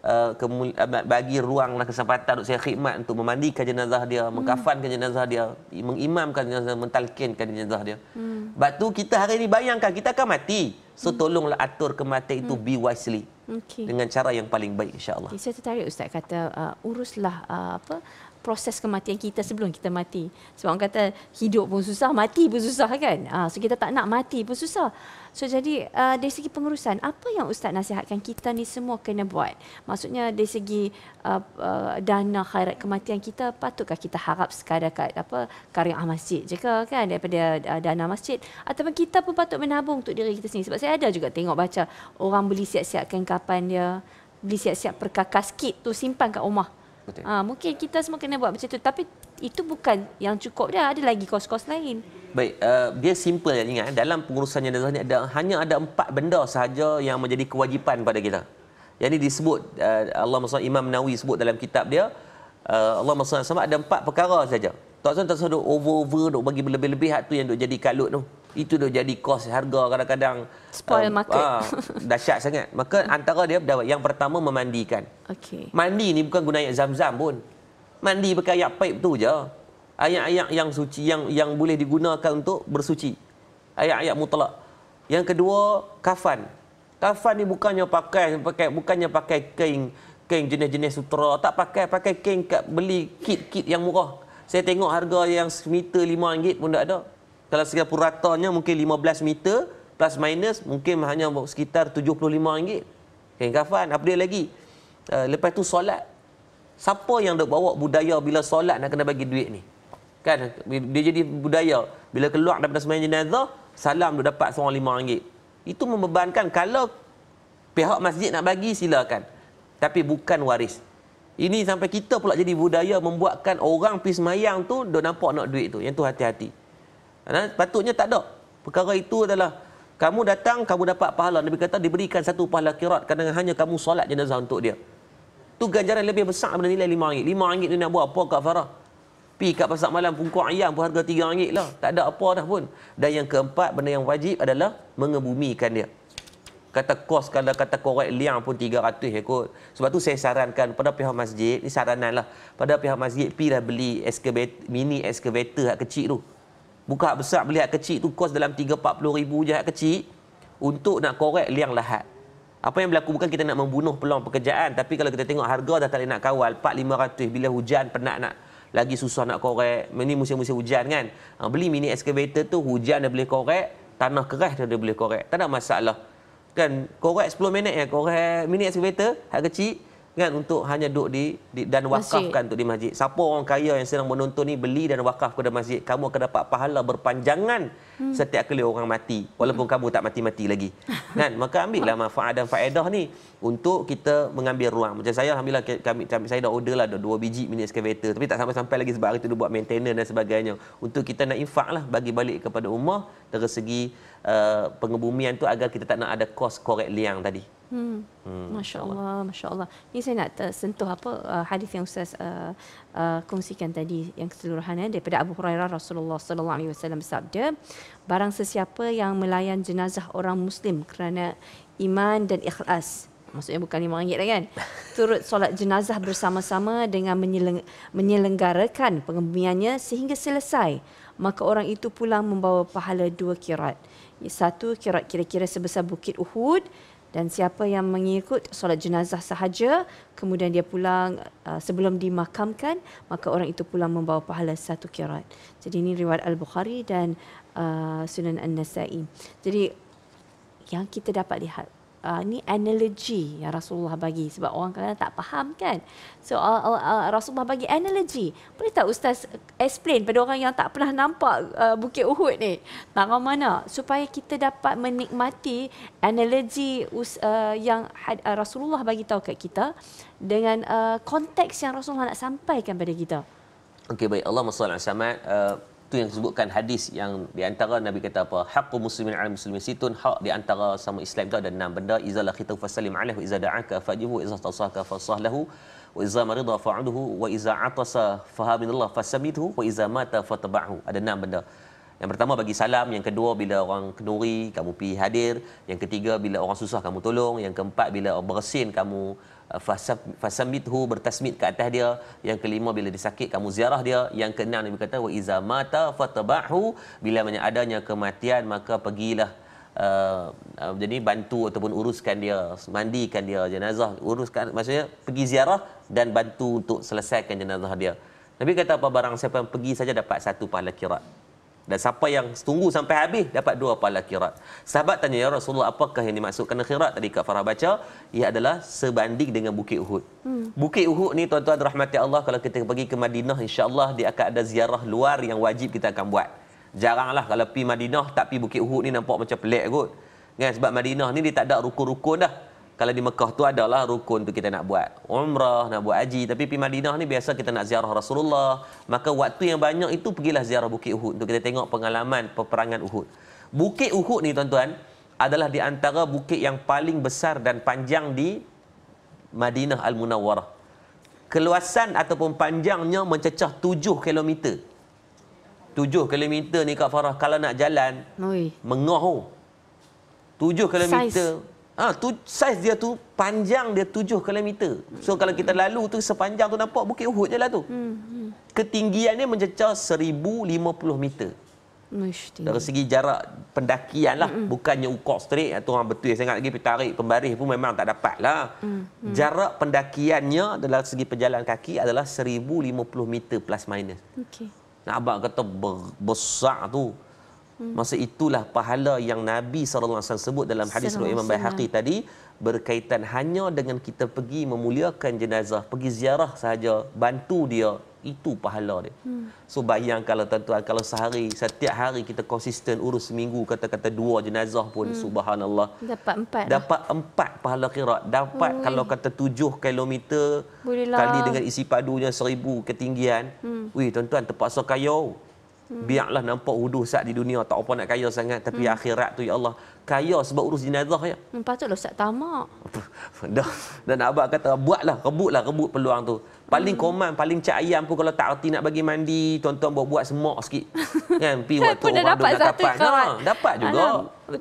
uh, eh, bagi ruang dan kesempatan untuk saya khidmat untuk memandikan jenazah dia, hmm. mengkafankan jenazah dia, mengimamkan jenazah, mentalkinkan jenazah dia. Hmm. Sebab kita hari ini bayangkan kita akan mati. So hmm. tolonglah atur kematian itu hmm. be wisely. Okay. Dengan cara yang paling baik insya insyaAllah. Saya tertarik Ustaz kata uh, uruslah uh, apa proses kematian kita sebelum kita mati. Sebab orang kata hidup pun susah, mati pun susah kan. Uh, so kita tak nak mati pun susah. So jadi uh, dari segi pengurusan apa yang ustaz nasihatkan kita ni semua kena buat? Maksudnya dari segi uh, uh, dana khairat kematian kita patutkah kita harap sekadar kat apa karya masjid je ke kan daripada uh, dana masjid ataupun kita pun patut menabung untuk diri kita sendiri sebab saya ada juga tengok baca orang beli siap-siapkan kapan dia beli siap-siap perkakas kit tu simpan kat rumah. Ha, mungkin kita semua kena buat macam tu tapi itu bukan yang cukup dah ada lagi kos-kos lain baik uh, dia simple yang ingat eh. dalam pengurusan jenazah ni ada hanya ada empat benda sahaja yang menjadi kewajipan pada kita yang ini disebut uh, Allah SWT, Imam Nawawi sebut dalam kitab dia uh, Allah SWT sama ada empat perkara saja tak sempat tak duk over over duk bagi lebih-lebih hak tu yang duk jadi kalut tu itu dah jadi kos harga kadang-kadang spoil um, market ah, dahsyat sangat maka antara dia yang pertama memandikan okey mandi ni bukan guna air zam-zam pun mandi pakai ayat paip tu je. Ayat-ayat yang suci yang yang boleh digunakan untuk bersuci. Ayat-ayat mutlak. Yang kedua, kafan. Kafan ni bukannya pakai pakai bukannya pakai kain kain jenis-jenis sutra. tak pakai pakai kain kat beli kit-kit yang murah. Saya tengok harga yang semeter RM5 pun tak ada. Kalau Singapura ratanya mungkin 15 meter plus minus mungkin hanya sekitar RM75. Kain kafan, apa dia lagi? Eh, lepas tu solat, Siapa yang dok bawa budaya bila solat nak kena bagi duit ni? Kan dia jadi budaya bila keluar daripada sembahyang jenazah salam dok dapat seorang lima ringgit. Itu membebankan kalau pihak masjid nak bagi silakan. Tapi bukan waris. Ini sampai kita pula jadi budaya membuatkan orang pergi semayang tu dok nampak nak duit tu. Yang tu hati-hati. Dan patutnya tak ada. Perkara itu adalah kamu datang kamu dapat pahala. Nabi kata diberikan satu pahala kirat kerana hanya kamu solat jenazah untuk dia tu ganjaran lebih besar daripada nilai RM5. lima 5 ni nak buat apa kat Farah? Pi kat pasar malam pungkuk ayam pun harga tiga 3 lah. Tak ada apa dah pun. Dan yang keempat, benda yang wajib adalah mengebumikan dia. Kata kos kalau kata korek liang pun tiga 300 ya kot. Sebab tu saya sarankan pada pihak masjid, ni saranan lah. Pada pihak masjid, Pi dah beli excavator, mini excavator yang kecil tu. Buka besar beli yang kecil tu kos dalam RM340,000 je yang kecil. Untuk nak korek liang lahat. Apa yang berlaku bukan kita nak membunuh peluang pekerjaan tapi kalau kita tengok harga dah tak boleh nak kawal 4500 bila hujan penat nak lagi susah nak korek. Ini musim-musim hujan kan. Ha, beli mini excavator tu hujan dah boleh korek, tanah keras dah, dah boleh korek. Tak ada masalah. Kan korek 10 minit ya korek mini excavator hak kecil kan untuk hanya duduk di, di dan wakafkan masjid. untuk di masjid. Siapa orang kaya yang sedang menonton ni beli dan wakaf kepada masjid, kamu akan dapat pahala berpanjangan hmm. setiap kali orang mati walaupun hmm. kamu tak mati-mati lagi. kan? Maka ambil lah manfaat dan faedah ni untuk kita mengambil ruang. Macam saya alhamdulillah kami, kami saya dah order lah dah dua biji mini excavator tapi tak sampai-sampai lagi sebab hari tu buat maintenance dan sebagainya. Untuk kita nak infak lah bagi balik kepada ummah dari segi uh, pengebumian tu agar kita tak nak ada kos korek liang tadi. Hmm. hmm Masya Allah, Masya Allah. Ini saya nak eh, sentuh apa uh, hadis yang Ustaz uh, uh, kongsikan tadi yang keseluruhannya daripada Abu Hurairah Rasulullah Sallallahu Alaihi Wasallam sabda, barang sesiapa yang melayan jenazah orang Muslim kerana iman dan ikhlas, maksudnya bukan lima ringgit kan, turut solat jenazah bersama-sama dengan menyeleng- menyelenggarakan pengembiannya sehingga selesai, maka orang itu pulang membawa pahala dua kirat. Satu kirat kira-kira sebesar Bukit Uhud, dan siapa yang mengikut solat jenazah sahaja kemudian dia pulang uh, sebelum dimakamkan maka orang itu pulang membawa pahala satu kirat jadi ini riwayat al-bukhari dan uh, sunan an-nasa'i jadi yang kita dapat lihat uh, ni analogi yang Rasulullah bagi sebab orang kadang tak faham kan. So uh, uh, Rasulullah bagi analogi. Boleh tak ustaz explain pada orang yang tak pernah nampak uh, Bukit Uhud ni? Tak mana supaya kita dapat menikmati analogi uh, yang had, uh, Rasulullah bagi tahu kat kita dengan uh, konteks yang Rasulullah nak sampaikan pada kita. Okey baik Allah Subhanahu Wa Taala tu yang disebutkan hadis yang di antara Nabi kata apa hakku muslimin al muslimin situn hak di antara sama Islam itu ada enam benda izal khitab fasalim alaih wa izada aka fajibu izah tasahka fasahlahu wa izah marida fa'aduhu wa izah atasa fahamin fasamidhu wa izah mata fatabahu ada enam benda yang pertama bagi salam, yang kedua bila orang kenduri kamu pi hadir, yang ketiga bila orang susah kamu tolong, yang keempat bila orang bersin kamu Uh, fasamithu bertasmid ke atas dia yang kelima bila dia sakit kamu ziarah dia yang keenam Nabi kata wa iza mata fatabahu bila mana adanya kematian maka pergilah uh, uh, jadi bantu ataupun uruskan dia mandikan dia jenazah uruskan maksudnya pergi ziarah dan bantu untuk selesaikan jenazah dia Nabi kata apa barang siapa yang pergi saja dapat satu pahala kirat dan siapa yang tunggu sampai habis dapat dua pahala kirat. Sahabat tanya, Ya Rasulullah, apakah yang dimaksudkan kirat tadi Kak Farah baca? Ia adalah sebanding dengan Bukit Uhud. Hmm. Bukit Uhud ni tuan-tuan rahmati Allah kalau kita pergi ke Madinah insyaAllah dia akan ada ziarah luar yang wajib kita akan buat. Jaranglah kalau pergi Madinah tak pergi Bukit Uhud ni nampak macam pelik kot. Kan? Sebab Madinah ni dia tak ada rukun-rukun dah kalau di Mekah tu adalah rukun tu kita nak buat umrah nak buat haji tapi pergi Madinah ni biasa kita nak ziarah Rasulullah maka waktu yang banyak itu pergilah ziarah Bukit Uhud untuk kita tengok pengalaman peperangan Uhud Bukit Uhud ni tuan-tuan adalah di antara bukit yang paling besar dan panjang di Madinah Al-Munawwarah keluasan ataupun panjangnya mencecah 7 km 7 km ni Kak Farah kalau nak jalan Ui. mengoh 7 km Size. Ha, tu saiz dia tu panjang dia tujuh km. So kalau kita lalu tu sepanjang tu nampak Bukit Uhud je lah tu. Hmm. hmm. Ketinggian dia mencecah puluh meter. Mesti. Dari segi jarak pendakian lah. mm Bukannya ukur straight. Itu ha, orang betul sangat lagi. Tarik pembaris pun memang tak dapat lah. Mm-mm. Hmm. Jarak pendakiannya dalam segi perjalanan kaki adalah seribu lima puluh meter plus minus. Okay. Nak abang kata besar tu. Hmm. Masa itulah pahala yang Nabi SAW sebut dalam hadis Ruh Imam Bayhaqi tadi berkaitan hanya dengan kita pergi memuliakan jenazah, pergi ziarah sahaja, bantu dia, itu pahala dia. Hmm. So bayangkanlah tuan-tuan kalau sehari setiap hari kita konsisten urus seminggu kata-kata dua jenazah pun hmm. subhanallah dapat empat lah. dapat lah. empat pahala kira dapat Ui. Hmm. kalau kata tujuh kilometer Bolehlah. kali dengan isi padunya seribu ketinggian hmm. Ui, tuan-tuan terpaksa kayau Hmm. Biarlah nampak huduh saat di dunia tak apa nak kaya sangat tapi hmm. akhirat tu ya Allah kaya sebab urus jenazah ya. Hmm, patutlah Ustaz tamak. dah dan abah kata buatlah rebutlah rebut peluang tu. Paling hmm. komen paling cak ayam pun kalau tak erti nak bagi mandi tuan-tuan buat buat semak sikit. kan pi waktu orang dah dapat, dapat. Ha, dapat juga.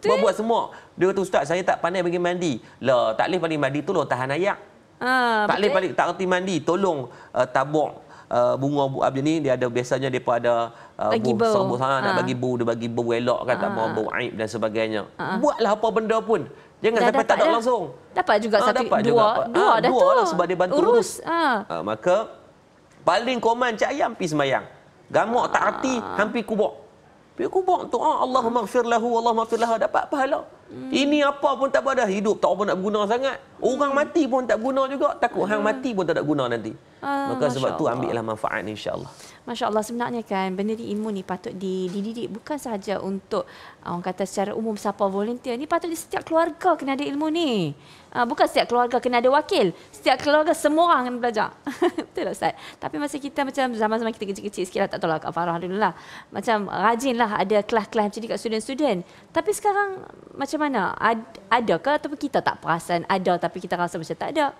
Buat buat semua Dia kata ustaz saya tak pandai bagi mandi. Lah tak boleh paling mandi tu lo lah, tahan ayak. Ah, tak boleh balik tak erti mandi tolong uh, eh, tabuk Uh, bunga buab ni dia ada biasanya depa ada uh, bu sambut sana ha. nak ah. bagi bu dia bagi bu elok kan ha. tak ah. mau bau aib dan sebagainya. Ha. Buatlah apa benda pun. Jangan dah sampai tak ada langsung. Dapat juga ha, satu dapat dua, juga dua, ha, dah dua tu. Lah sebab dia bantu urus. urus. Ha. ha. maka paling komen cak ayam pi sembahyang. Gamak ha. tak arti hampir kubur. Pi kubur tu ah Allahummaghfir lahu Allahummaghfir lahu dapat pahala. Hmm. Ini apa pun tak ada hidup tak apa nak guna sangat. Orang hmm. mati pun tak guna juga. Takut hmm. hang mati pun tak ada guna nanti. Uh, Maka sebab tu ambillah manfaat ni insya-Allah. Masya-Allah sebenarnya kan benda di imun ni patut dididik bukan saja untuk ah, orang kata secara umum siapa volunteer ni patut di setiap keluarga kena ada ilmu ni. Uh, bukan setiap keluarga kena ada wakil. Setiap keluarga semua orang kena belajar. Betul tak Ustaz? Tapi masa kita macam zaman-zaman kita kecil-kecil sikit lah, tak tahu lah Kak Farah dulu lah. Macam rajin lah ada kelas-kelas macam ni kat student-student. Tapi sekarang macam macam mana? Ad, adakah atau kita tak perasan ada tapi kita rasa macam tak ada?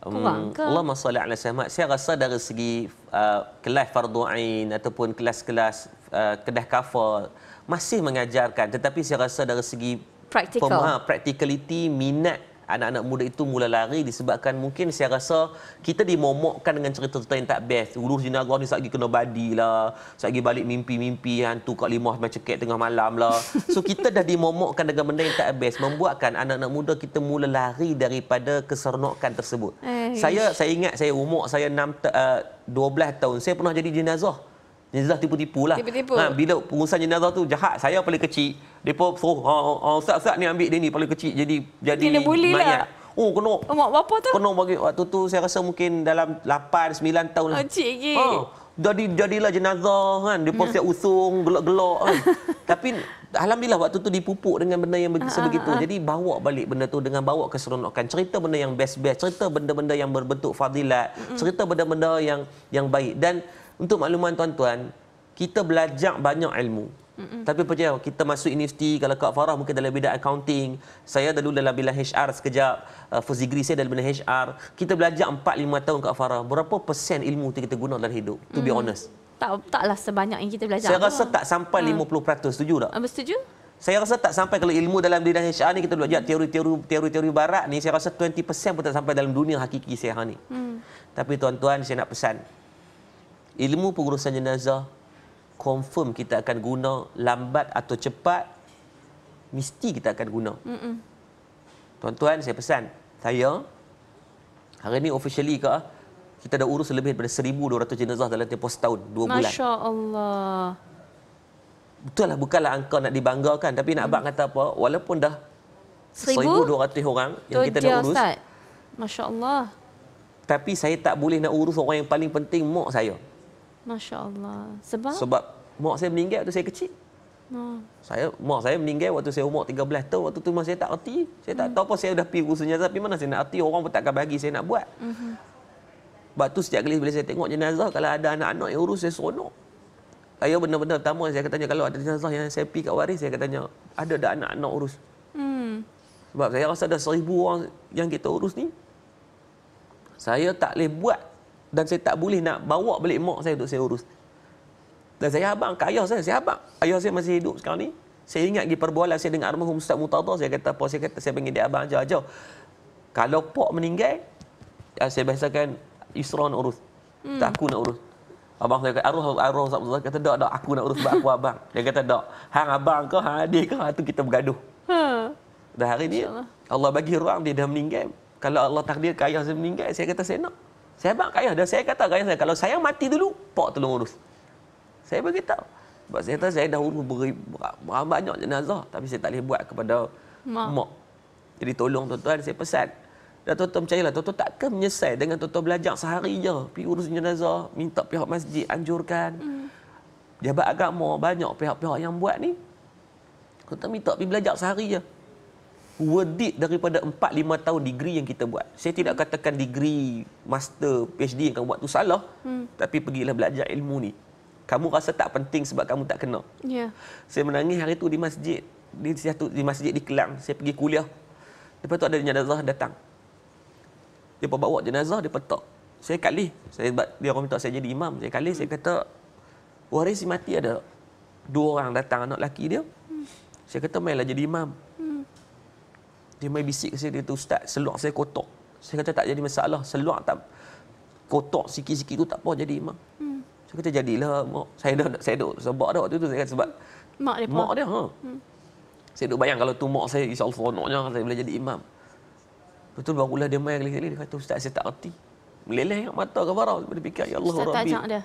Kurang hmm, ke? Allah masalli ala sahamat. Saya rasa dari segi uh, kelas fardu'ain ataupun kelas-kelas uh, kedah kafar masih mengajarkan tetapi saya rasa dari segi Practical. Pemaha, practicality, minat anak-anak muda itu mula lari disebabkan mungkin saya rasa kita dimomokkan dengan cerita-cerita yang tak best. Ulu jenaga ni sehari kena badi lah. Sehari balik mimpi-mimpi hantu kat limau macam cekek tengah malam lah. So kita dah dimomokkan dengan benda yang tak best. Membuatkan anak-anak muda kita mula lari daripada keseronokan tersebut. Eish. Saya saya ingat saya umur saya 6, uh, 12 tahun. Saya pernah jadi jenazah jenazah tipu-tipu lah. Tipu-tipu. Ha, bila pengurusan jenazah tu jahat, saya paling kecil. Dia pun suruh, ha, ha, ustaz-ustaz ha, ni ambil dia ni, paling kecil jadi jadi Kena mayat. Lah. Oh, kena. Oh, mak bapa tu? Kena bagi waktu tu, saya rasa mungkin dalam 8, 9 tahun lah. Oh, cik lagi. Ha, jadi, jadilah jenazah kan. Dia pun ya. siap usung, gelok-gelok kan. Tapi Alhamdulillah waktu tu dipupuk dengan benda yang begitu ah, ah, sebegitu. Uh, uh, Jadi bawa balik benda tu dengan bawa keseronokan. Cerita benda yang best-best, cerita benda-benda yang berbentuk fadilat, mm. cerita benda-benda yang yang baik dan untuk makluman tuan-tuan, kita belajar banyak ilmu. Mm-mm. Tapi percaya kita masuk universiti, kalau Kak Farah mungkin dalam bidang accounting, saya dulu dalam bidang HR sekejap, uh, first degree saya dalam bidang HR. Kita belajar 4-5 tahun Kak Farah, berapa persen ilmu itu kita guna dalam hidup? To mm. be honest. Tak, taklah sebanyak yang kita belajar. Saya rasa lah. tak sampai ha. uh. 50%, setuju tak? Uh, setuju. Saya rasa tak sampai kalau ilmu dalam bidang HR ni kita belajar teori-teori teori-teori barat ni saya rasa 20% pun tak sampai dalam dunia hakiki saya hari ni. Hmm. Tapi tuan-tuan saya nak pesan ilmu pengurusan jenazah confirm kita akan guna lambat atau cepat mesti kita akan guna. Mm-mm. Tuan-tuan saya pesan, saya hari ini officially ke kita dah urus lebih daripada 1200 jenazah dalam tempoh setahun, dua Masya bulan. Masya-Allah. Betul lah bukanlah angka nak dibanggakan tapi nak mm. abang kata apa walaupun dah 1200 orang yang kita dah urus. Masya-Allah. Tapi saya tak boleh nak urus orang yang paling penting mak saya. Masya Allah. Sebab? Sebab mak saya meninggal waktu saya kecil. Oh. Saya mak saya meninggal waktu saya umur 13 tahun waktu tu masih tak erti. Saya tak hmm. tahu apa saya dah pergi usahanya tapi mana saya nak erti orang pun takkan bagi saya nak buat. Mhm. Sebab tu setiap kali bila saya tengok jenazah kalau ada anak-anak yang urus saya seronok. Saya benar-benar pertama saya katanya kalau ada jenazah yang saya pergi kat waris saya katanya ada dah anak-anak urus. Hmm. Sebab saya rasa ada seribu orang yang kita urus ni. Saya tak boleh buat dan saya tak boleh nak bawa balik mak saya untuk saya urus. Dan saya abang, kat ayah saya, saya abang. Ayah saya masih hidup sekarang ni. Saya ingat lagi perbualan saya dengan almarhum Ustaz Mutadha. Saya kata apa? Saya kata, saya panggil dia abang aja-aja. Kalau pak meninggal, ya, saya biasakan Isra nak urus. Hmm. Tak aku nak urus. Abang saya kata, Aruh, Aruh, Ustaz Mutadha. Kata, tak, tak. Aku nak urus sebab aku abang. Dia kata, tak. Hang abang kau, hang adik kau. Itu kita bergaduh. Hmm. Dan hari ni, Allah bagi ruang dia dah meninggal. Kalau Allah takdirkan ayah saya meninggal, saya kata, saya nak. Saya abang kaya dan saya kata kaya saya kalau saya mati dulu pak tolong urus. Saya bagi tahu. Sebab saya tahu saya dah urus berapa banyak jenazah tapi saya tak boleh buat kepada mak. mak. Jadi tolong tuan-tuan saya pesan. Dan tuan-tuan percayalah tuan-tuan takkan menyesal dengan tuan-tuan belajar sehari je pergi urus jenazah, minta pihak masjid anjurkan. Hmm. Jabat agama banyak pihak-pihak yang buat ni. Tuan-tuan minta pergi belajar sehari je worth it daripada 4 5 tahun degree yang kita buat. Saya tidak katakan degree master PhD yang kamu buat tu salah, hmm. tapi pergilah belajar ilmu ni. Kamu rasa tak penting sebab kamu tak kenal. Yeah. Saya menangis hari tu di masjid, di satu di masjid di Kelang, saya pergi kuliah. Lepas tu ada jenazah datang. Dia bawa jenazah dia petak. Saya kali, saya dia orang minta saya jadi imam. Saya kali saya kata waris si mati ada dua orang datang anak lelaki dia. Hmm. Saya kata mainlah jadi imam. Dia main bisik ke saya, dia kata, Ustaz, seluar saya kotor. Saya kata, tak jadi masalah. Seluar tak kotor sikit-sikit tu tak apa jadi imam. Hmm. Saya kata, jadilah mak. Saya dah, saya dah sebab dah waktu tu. Saya kata, sebab hmm. mak dia. Mak dia, ha. Hmm. Saya duk bayang kalau tu mak saya, insyaAllah anaknya, saya boleh jadi imam. Betul barulah dia main kali-kali. Dia kata, Ustaz, saya tak erti. Meleleh yang mata ke barang. Dia fikir, Ya Allah, Ustaz Rabbi. dia.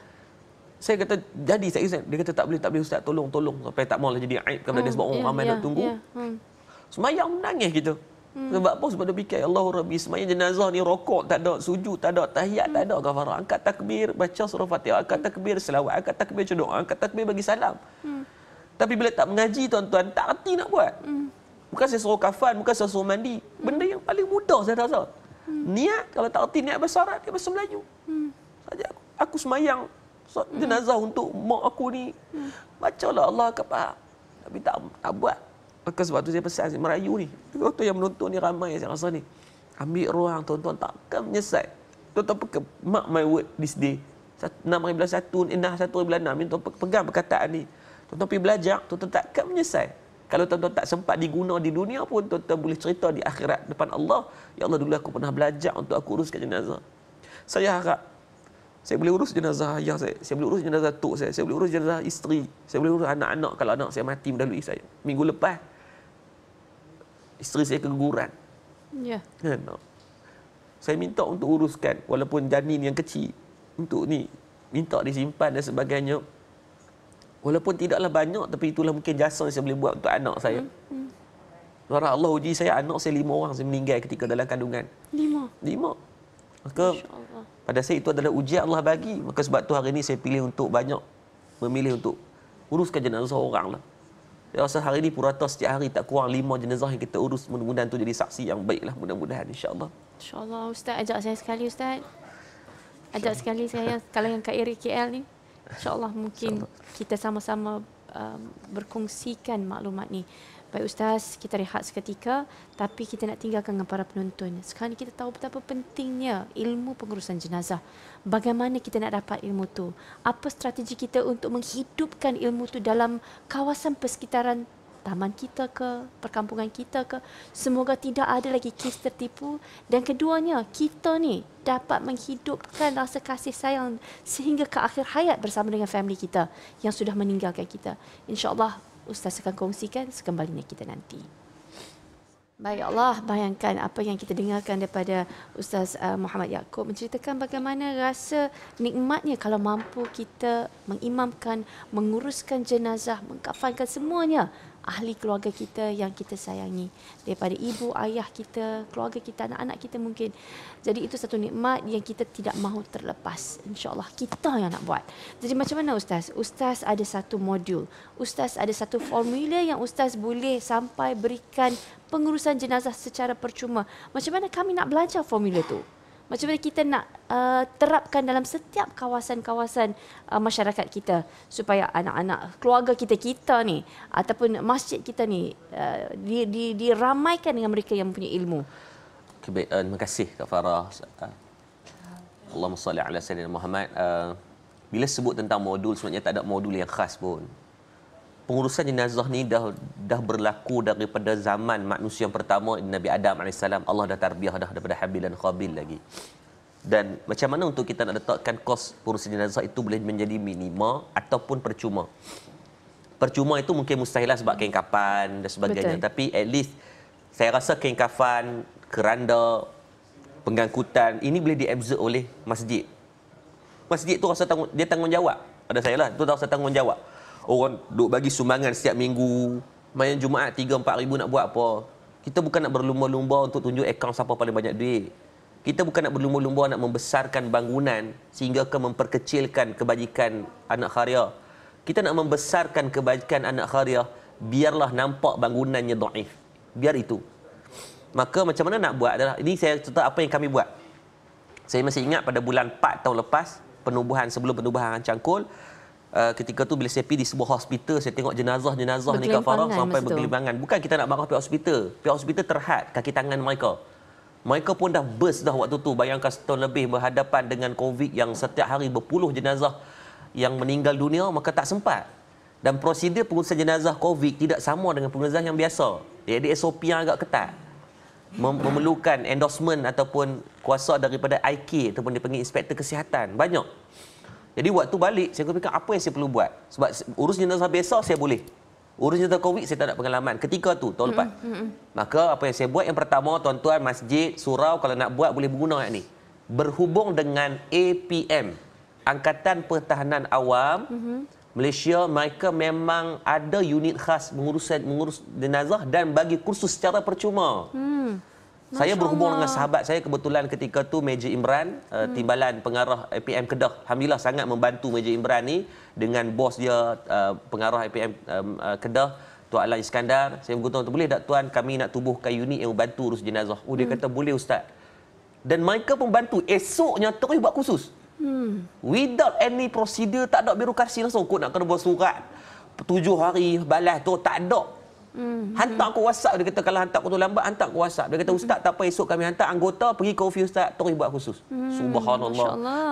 Saya kata jadi saya Ustaz. Dia kata tak boleh tak boleh Ustaz tolong tolong sampai tak maulah jadi aib kepada hmm, dia sebab orang oh, yeah, ramai yeah, dah ya, tunggu. Yeah, hmm. Semayang menangis kita. Hmm. Sebab apa? Sebab dia fikir, Allah Rabbi, semayang jenazah ni rokok tak ada, sujud tak ada, tahiyat hmm. tak ada. Kafara. Hmm. Angkat takbir, baca surah fatihah, angkat hmm. takbir, selawat, angkat takbir, cedok, angkat takbir, bagi salam. Hmm. Tapi bila tak mengaji tuan-tuan, tak erti nak buat. Hmm. Bukan saya suruh kafan, bukan saya suruh mandi. Hmm. Benda yang paling mudah saya rasa. Hmm. Niat, kalau tak erti niat bahasa Arab, dia bahasa Melayu. Hmm. Saja aku, aku semayang so, hmm. jenazah hmm. untuk mak aku ni. Hmm. Bacalah Allah akan Tapi tak, tak buat. Maka sebab tu saya pesan saya merayu ni. Tu yang menonton ni ramai saya rasa ni. Ambil ruang tuan-tuan takkan menyesal. Tuan-tuan pegang mark my word this day. 6.1, eh, 6.1, 6.1, tuan-tuan pegang perkataan ni. Tuan-tuan pergi belajar, tuan-tuan takkan menyesal. Kalau tuan-tuan tak sempat diguna di dunia pun, tuan-tuan boleh cerita di akhirat depan Allah. Ya Allah, dulu aku pernah belajar untuk aku uruskan jenazah. Saya harap, saya boleh urus jenazah ayah saya. Saya boleh urus jenazah tok saya. Saya boleh urus jenazah isteri. Saya boleh urus anak-anak kalau anak saya mati mendalui saya. Minggu lepas, isteri saya keguguran. Ya. Kan? Saya minta untuk uruskan walaupun janin yang kecil untuk ni minta disimpan dan sebagainya. Walaupun tidaklah banyak tapi itulah mungkin jasa yang saya boleh buat untuk anak saya. Hmm. hmm. Allah uji saya anak saya lima orang saya meninggal ketika dalam kandungan. Lima. Lima. Maka pada saya itu adalah ujian Allah bagi. Maka sebab tu hari ini saya pilih untuk banyak memilih untuk uruskan jenazah orang lah. Ya Rasul hari ini purata setiap hari tak kurang lima jenazah yang kita urus mudah-mudahan tu jadi saksi yang baiklah mudah-mudahan insyaAllah. InsyaAllah Ustaz ajak saya sekali Ustaz. Ajak sekali saya kalau yang KRI KL ni insyaAllah mungkin Insya kita sama-sama um, berkongsikan maklumat ni baik ustaz kita rehat seketika tapi kita nak tinggalkan dengan para penonton sekarang ni kita tahu betapa pentingnya ilmu pengurusan jenazah bagaimana kita nak dapat ilmu tu apa strategi kita untuk menghidupkan ilmu tu dalam kawasan persekitaran taman kita ke perkampungan kita ke semoga tidak ada lagi kes tertipu dan keduanya kita ni dapat menghidupkan rasa kasih sayang sehingga ke akhir hayat bersama dengan family kita yang sudah meninggalkan kita Insya Allah. Ustaz akan kongsikan sekembalinya kita nanti. Baik Allah, bayangkan apa yang kita dengarkan daripada Ustaz uh, Muhammad Yaakob menceritakan bagaimana rasa nikmatnya kalau mampu kita mengimamkan, menguruskan jenazah, mengkafankan semuanya ahli keluarga kita yang kita sayangi daripada ibu ayah kita keluarga kita anak-anak kita mungkin jadi itu satu nikmat yang kita tidak mahu terlepas insyaallah kita yang nak buat jadi macam mana ustaz ustaz ada satu modul ustaz ada satu formula yang ustaz boleh sampai berikan pengurusan jenazah secara percuma macam mana kami nak belajar formula tu macam mana kita nak uh, terapkan dalam setiap kawasan-kawasan uh, masyarakat kita supaya anak-anak keluarga kita kita ni ataupun masjid kita ni uh, di, di, diramaikan dengan mereka yang mempunyai ilmu. Okay, uh, terima kasih Kak Farah. Uh, Allahumma salli ala sayyidina Muhammad. Uh, bila sebut tentang modul sebenarnya tak ada modul yang khas pun pengurusan jenazah ni dah dah berlaku daripada zaman manusia yang pertama Nabi Adam AS Allah dah tarbiah dah daripada Habil dan Khabil lagi dan macam mana untuk kita nak letakkan kos pengurusan jenazah itu boleh menjadi minima ataupun percuma percuma itu mungkin mustahil lah sebab kain kapan dan sebagainya Betul. tapi at least saya rasa kain kafan keranda pengangkutan ini boleh diabsorb oleh masjid masjid tu rasa tanggung, dia tanggungjawab pada saya lah tu rasa tanggungjawab orang duk bagi sumbangan setiap minggu main Jumaat 3 4 ribu nak buat apa kita bukan nak berlumba-lumba untuk tunjuk akaun siapa paling banyak duit kita bukan nak berlumba-lumba nak membesarkan bangunan sehingga ke memperkecilkan kebajikan anak kharia kita nak membesarkan kebajikan anak kharia biarlah nampak bangunannya daif biar itu maka macam mana nak buat adalah ini saya cerita apa yang kami buat saya masih ingat pada bulan 4 tahun lepas penubuhan sebelum penubuhan cangkul Eh, ketika tu bila saya pergi di sebuah hospital saya tengok jenazah-jenazah ni kafarah sampai bergelimangan bukan kita nak marah pihak hospital pihak hospital terhad kaki tangan mereka mereka pun dah burst dah waktu tu bayangkan setahun lebih berhadapan dengan covid yang setiap hari berpuluh jenazah yang meninggal dunia maka tak sempat dan prosedur pengurusan jenazah covid tidak sama dengan pengurusan yang biasa dia ada SOP yang agak ketat memerlukan endorsement ataupun kuasa daripada IK ataupun dipanggil inspektor kesihatan banyak jadi waktu balik saya fikir apa yang saya perlu buat? Sebab urus jenazah besar saya boleh. Urus jenazah COVID saya tak ada pengalaman ketika tu tahun lepas. Maka apa yang saya buat yang pertama tuan-tuan masjid surau kalau nak buat boleh guna yang ni. Berhubung dengan APM Angkatan Pertahanan Awam mm-hmm. Malaysia mereka memang ada unit khas mengurus mengurus jenazah dan bagi kursus secara percuma. Hmm. Masya saya berhubung Allah. dengan sahabat saya kebetulan ketika tu Major Imran uh, hmm. timbalan pengarah APM Kedah alhamdulillah sangat membantu Major Imran ni dengan bos dia uh, pengarah APM um, uh, eh, Kedah Tuan Alan Iskandar saya berkata tuan boleh tak tuan kami nak tubuhkan unit yang membantu urus jenazah oh dia hmm. kata boleh ustaz dan mereka pun bantu esoknya terus buat khusus hmm. without any procedure tak ada birokrasi langsung kot nak kena buat surat tujuh hari balas tu tak ada Hmm. Hantar hmm. aku WhatsApp dia kata kalau hantar aku tu lambat hantar aku WhatsApp. Dia kata hmm. ustaz tak apa esok kami hantar anggota pergi coffee ustaz terus buat khusus. Hmm. Subhanallah.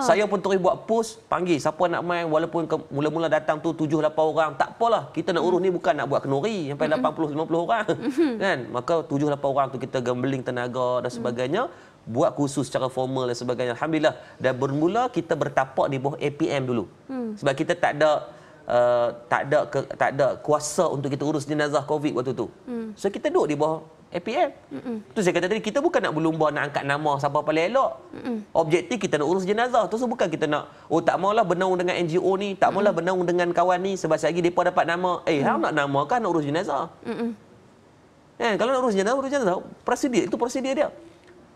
Saya pun terus buat post panggil siapa nak main walaupun mula-mula datang tu 7 8 orang tak apalah. Kita nak urus hmm. ni bukan nak buat kenuri sampai hmm. 80 hmm. 50 orang. Hmm. kan? Maka 7 8 orang tu kita gambling tenaga dan sebagainya. Hmm buat khusus secara formal dan sebagainya. Alhamdulillah dah bermula kita bertapak di bawah APM dulu. Hmm. Sebab kita tak ada Uh, tak ada ke, tak ada kuasa untuk kita urus jenazah covid waktu tu mm. so kita duduk di bawah APM mm tu saya kata tadi kita bukan nak berlumba nak angkat nama siapa paling elok Mm-mm. objektif kita nak urus jenazah tu so bukan kita nak oh tak maulah bernaung dengan NGO ni tak hmm. maulah mm. bernaung dengan kawan ni sebab lagi depa dapat nama eh mm. hang nak nama kan nak urus jenazah Mm-mm. Eh, kalau nak urus jenazah, urus jenazah. Prosedur, itu prosedur dia.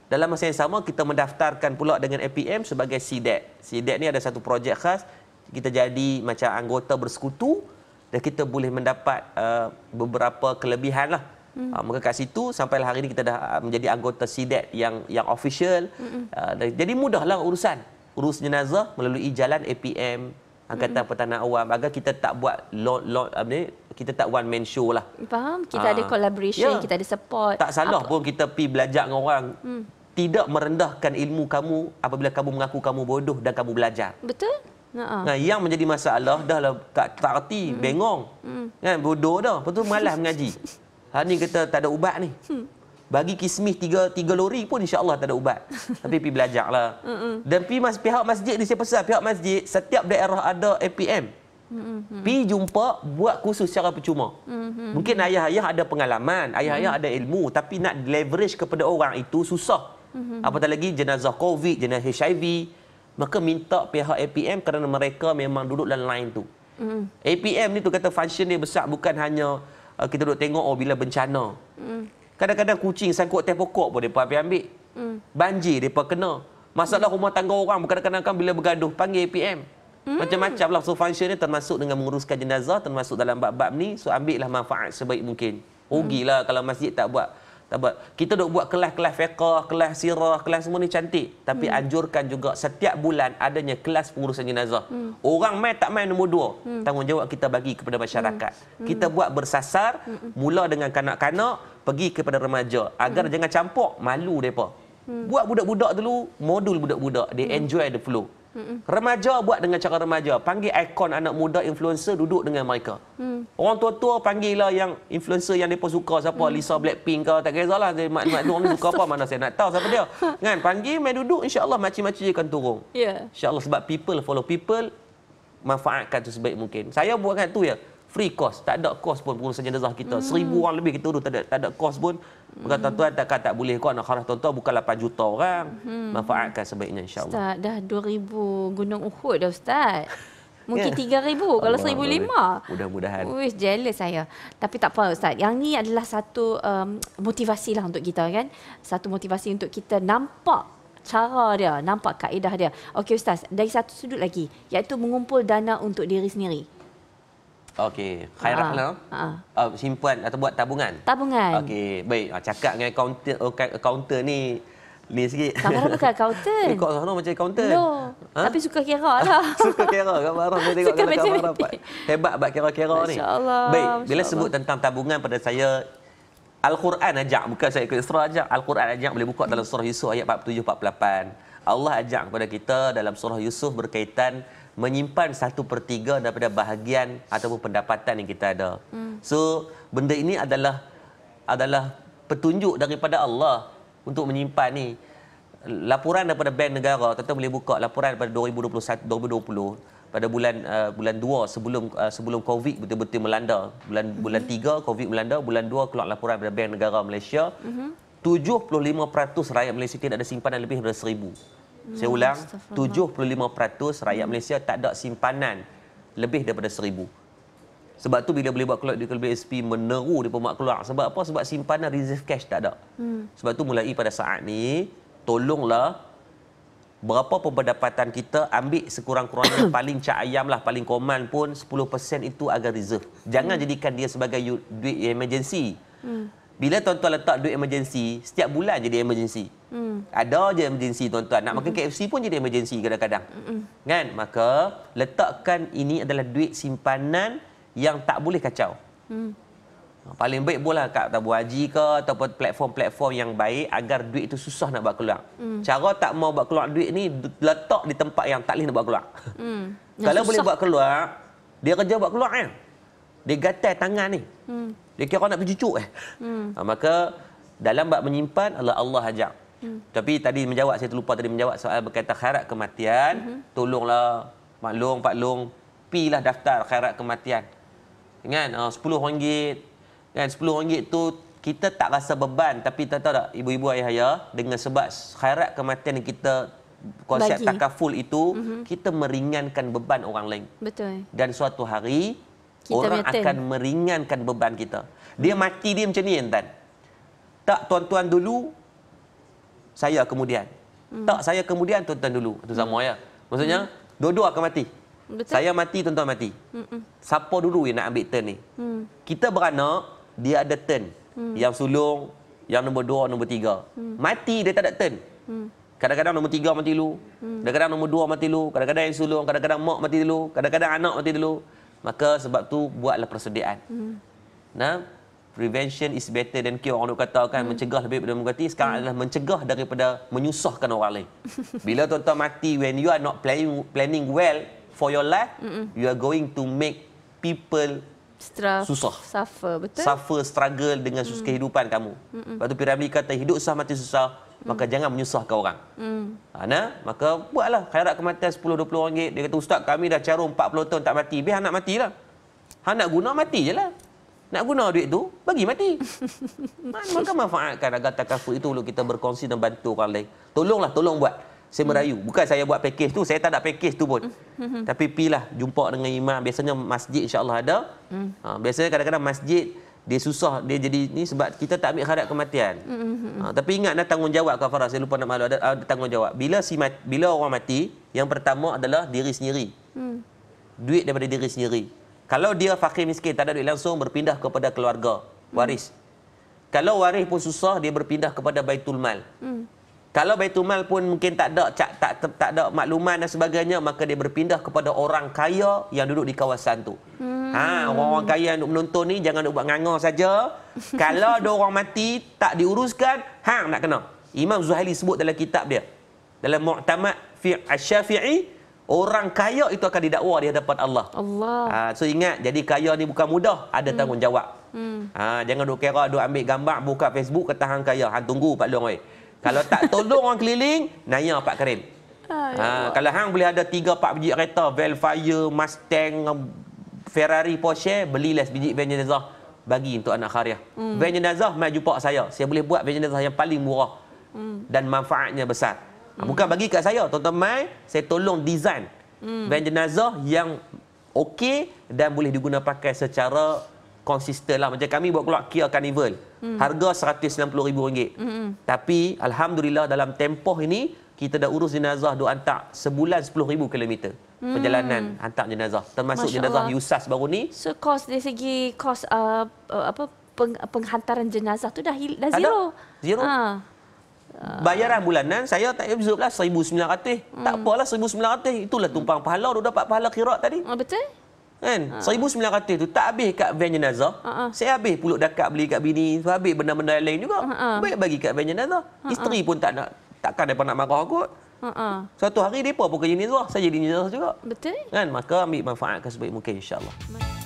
Dalam masa yang sama, kita mendaftarkan pula dengan APM sebagai CDEC. CDEC ni ada satu projek khas kita jadi macam anggota bersekutu dan kita boleh mendapat uh, beberapa kelebihan lah. Mm. Uh, maka kat situ sampai hari ini kita dah ah, menjadi anggota SIDET yang yang official. Uh, jadi mudahlah urusan. Urus jenazah melalui jalan APM, Angkatan Mm-mm. Pertanian Awam agar kita tak buat lot, lot, apa ni, kita tak one man show lah. Faham? Kita uh, ada collaboration, yeah. kita ada support. Tak salah apa? pun kita pi belajar dengan orang. Mm. Tidak merendahkan ilmu kamu apabila kamu mengaku kamu bodoh dan kamu belajar. Betul? Nah, nah yang menjadi masalah dah lah tak tak reti, hmm. bengong. Hmm. Kan bodoh dah. Lepas tu malas mengaji. Ha ni kata tak ada ubat ni. Hmm. Bagi kismis tiga tiga lori pun insya-Allah tak ada ubat. Tapi pi belajarlah. Hmm. Dan pi mas, pihak masjid ni siapa pesan pihak masjid setiap daerah ada APM. Hmm. Pi jumpa buat khusus secara percuma. Hmm. Mungkin ayah-ayah ada pengalaman, ayah-ayah hmm. ada ilmu tapi nak leverage kepada orang itu susah. Hmm. Apatah lagi jenazah COVID, jenazah HIV, hmm maka minta pihak APM kerana mereka memang duduk dalam line tu. Mm. APM ni tu kata function dia besar bukan hanya uh, kita duduk tengok oh bila bencana. Mm. Kadang-kadang kucing sangkut teh pokok pun depa ambil. Mm. Banjir depa kena. Masalah mm. rumah tangga orang kadang-kadang kan bila bergaduh panggil APM. Mm. Macam-macam lah. So, function ni termasuk dengan menguruskan jenazah, termasuk dalam bab-bab ni. So, ambillah manfaat sebaik mungkin. Rugilah hmm. kalau masjid tak buat. Tabat. Kita dok buat kelas-kelas fiqah, kelas sirah, kelas semua ni cantik. Tapi hmm. anjurkan juga setiap bulan adanya kelas pengurusan jenazah. Hmm. Orang main tak main nombor dua. Hmm. Tanggungjawab kita bagi kepada masyarakat. Hmm. Kita hmm. buat bersasar, hmm. mula dengan kanak-kanak, pergi kepada remaja. Agar hmm. jangan campur, malu mereka. Hmm. Buat budak-budak dulu, modul budak-budak. They hmm. enjoy the flow. Hmm. Remaja buat dengan cara remaja. Panggil ikon anak muda influencer duduk dengan mereka. Hmm. Orang tua-tua panggil lah yang influencer yang depa suka siapa hmm. Lisa Blackpink ke tak kisahlah dia mak mak ni suka apa mana saya nak tahu siapa dia. kan panggil mai duduk insya-Allah macam-macam dia akan turun. Yeah. Insya-Allah sebab people follow people manfaatkan tu sebaik mungkin. Saya buat kan tu ya free cost tak ada cost pun pengurusan jenazah kita hmm. seribu orang lebih kita tu tak ada tak ada cost pun Maka Kata hmm. tuan tak tak boleh kau nak kharah tuan-tuan bukan 8 juta orang hmm. manfaatkan sebaiknya insyaallah ustaz dah 2000 gunung uhud dah ustaz Mungkin yeah. 3,000 kalau Allah, 1,005. Mudah-mudahan. Wih, jealous saya. Tapi tak apa Ustaz. Yang ni adalah satu um, motivasi lah untuk kita kan. Satu motivasi untuk kita nampak cara dia, nampak kaedah dia. Okey Ustaz, dari satu sudut lagi. Iaitu mengumpul dana untuk diri sendiri. Okey, khairat lah. Ha. Uh, ah. ah, simpan atau buat tabungan? Tabungan. Okey, baik. Ah, cakap dengan accountant, accountant ni ni sikit. Samara bukan accountant. Ikut eh, sana macam accountant. No. Ha? Tapi suka kira lah. suka kira. Khabar Aram tengok suka kalau Khabar dapat. Hebat buat kira-kira ni. InsyaAllah. Baik, bila Allah. sebut tentang tabungan pada saya, Al-Quran ajak, bukan saya ikut Isra ajak. Al-Quran ajak boleh buka dalam surah Yusuf ayat 47-48. Allah ajak kepada kita dalam surah Yusuf berkaitan menyimpan satu per tiga daripada bahagian ataupun pendapatan yang kita ada. Hmm. So, benda ini adalah adalah petunjuk daripada Allah untuk menyimpan ni. Laporan daripada bank negara, tuan-tuan boleh buka laporan pada 2021 2020 pada bulan uh, bulan 2 sebelum uh, sebelum Covid betul-betul melanda. Bulan hmm. bulan 3 Covid melanda, bulan 2 keluar laporan daripada bank negara Malaysia. Hmm. 75% rakyat Malaysia tidak ada simpanan lebih daripada 1000. Saya ulang, 75% rakyat Malaysia tak ada simpanan lebih daripada seribu. Sebab tu bila boleh buat keluar di kelebihan SP meneru di pemak keluar. Sebab apa? Sebab simpanan reserve cash tak ada. Hmm. Sebab tu mulai pada saat ni, tolonglah berapa pendapatan kita ambil sekurang-kurangnya paling cak ayam lah, paling koman pun 10% itu agar reserve. Jangan hmm. jadikan dia sebagai duit emergency. Hmm. Bila tuan-tuan letak duit emergency, setiap bulan jadi emergency. Hmm. Ada je emergency tuan-tuan. Nak makan hmm. KFC pun jadi emergency kadang-kadang. Hmm. Kan? Maka letakkan ini adalah duit simpanan yang tak boleh kacau. Hmm. Ha, paling baik boleh kat tabu haji ke ataupun platform-platform yang baik agar duit itu susah nak buat keluar. Hmm. Cara tak mau buat keluar duit ni letak di tempat yang tak boleh nak buat keluar. Hmm. Kalau susah. boleh buat keluar, dia kerja buat keluar kan. Dia gatal tangan ni. Hmm. Dia kira nak bercucuk eh. Hmm. Ha, maka dalam bab menyimpan Allah Allah ajak. Hmm. Tapi tadi menjawab saya terlupa tadi menjawab soal berkaitan khairat kematian, hmm. tolonglah Long, pak long pi lah daftar khairat kematian. Kan? Ha, uh, 10 ringgit. Kan 10 ringgit tu kita tak rasa beban tapi tak tahu tak ibu-ibu ayah ayah dengan sebab khairat kematian yang kita konsep Bagi. takaful itu mm-hmm. kita meringankan beban orang lain. Betul. Dan suatu hari kita orang meten. akan meringankan beban kita. Dia hmm. mati dia macam ni entan. Tak tuan-tuan dulu saya kemudian. Hmm. Tak saya kemudian tuan-tuan dulu. Itu sama hmm. ya. Maksudnya hmm. dua-dua akan mati. Betul. Saya mati tuan-tuan mati. Hmm. Siapa dulu yang nak ambil turn ni? Hmm. Kita beranak dia ada turn. Hmm. Yang sulung, yang nombor dua, nombor tiga. Hmm. Mati dia tak ada turn. Hmm. Kadang-kadang nombor tiga mati dulu. Hmm. Kadang-kadang nombor dua mati dulu. Kadang-kadang yang sulung. Kadang-kadang mak mati dulu. Kadang-kadang anak mati dulu. Maka sebab tu buatlah persediaan. Hmm. Nah, prevention is better than cure. Orang kata kan hmm. mencegah lebih daripada mengganti. Sekarang hmm. adalah mencegah daripada menyusahkan orang lain. Bila tuan-tuan mati when you are not planning planning well for your life, mm you are going to make people Struf, susah. Suffer, betul? Suffer, struggle dengan susah hmm. kehidupan kamu. Mm-mm. Lepas tu Piramli kata hidup susah mati susah, maka hmm. jangan menyusahkan orang. Hmm. Ana, ha, maka buatlah khairat kematian 10 20 ringgit. Dia kata ustaz kami dah carum 40 tahun tak mati. Biar anak matilah. Ha nak guna mati je lah. Nak guna duit tu, bagi mati. maka manfaatkan agar takafu itu untuk kita berkongsi dan bantu orang lain. Tolonglah, tolong buat. Saya hmm. merayu. Bukan saya buat pakej tu, saya tak ada pakej tu pun. Hmm. Tapi pilah jumpa dengan imam. Biasanya masjid insya-Allah ada. Hmm. Ha, biasanya kadang-kadang masjid dia susah dia jadi ni sebab kita tak ambil kharat kematian. Mm-hmm. Ha, tapi ingatlah tanggungjawab kafarah. Saya lupa nak malu ada, ada tanggungjawab. Bila si mati, bila orang mati, yang pertama adalah diri sendiri. Mm. Duit daripada diri sendiri. Kalau dia fakir miskin, tak ada duit langsung berpindah kepada keluarga, waris. Mm. Kalau waris pun susah, dia berpindah kepada Baitul Mal. Mm. Kalau Baitul Mal pun mungkin tak ada tak, tak tak ada makluman dan sebagainya, maka dia berpindah kepada orang kaya yang duduk di kawasan tu. Mm. Ha, orang-orang hmm. kaya nak menonton ni jangan nak buat nganga saja. Kalau ada orang mati tak diuruskan, hang nak kena. Imam Zuhaili sebut dalam kitab dia. Dalam Mu'tamad fi Asy-Syafi'i, orang kaya itu akan didakwa di hadapan Allah. Allah. Ha, so ingat jadi kaya ni bukan mudah, ada hmm. tanggungjawab. Hmm. Ha, jangan duk kira duk ambil gambar buka Facebook kata hang kaya. Hang tunggu Pak Long oi. Kalau tak tolong orang keliling, naya Pak Karim. Ah, ya ha, kalau hang boleh ada 3 4 biji kereta, Velfire, Mustang, Ferrari Porsche beli les, sebiji van jenazah bagi untuk anak karya. Mm. Van jenazah mai jumpa saya. Saya boleh buat van jenazah yang paling murah. Mm. Dan manfaatnya besar. Mm. Bukan hmm. bagi kat saya. Tuan-tuan mai saya tolong design mm. van jenazah yang okey dan boleh diguna pakai secara konsisten lah. Macam kami buat keluar Kia Carnival. Mm. Harga RM190,000. Mm. Tapi Alhamdulillah dalam tempoh ini kita dah urus jenazah duk hantar sebulan 10,000 kilometer hmm. perjalanan hantar jenazah termasuk Masya jenazah Allah. Yusas baru ni so kos dari segi kos uh, uh apa peng, penghantaran jenazah tu dah dah zero Ada? zero ha. Bayaran bulanan saya tak absorb lah 1900. Hmm. Tak apalah 1900 itulah tumpang pahala dah dapat pahala khirat tadi. Ah, betul? Kan? Uh. Ah. 1900 tu tak habis kat van jenazah. uh Saya habis puluk dakak beli kat bini, saya habis benda-benda lain juga. uh Baik bagi kat van jenazah. uh Isteri pun tak nak takkan depa nak marah aku. Uh-uh. Satu hari mereka pun kerja ni tu lah. Saya jadi ninja juga. Betul. Kan? Maka ambil manfaat sebaik mungkin insyaAllah. Betul.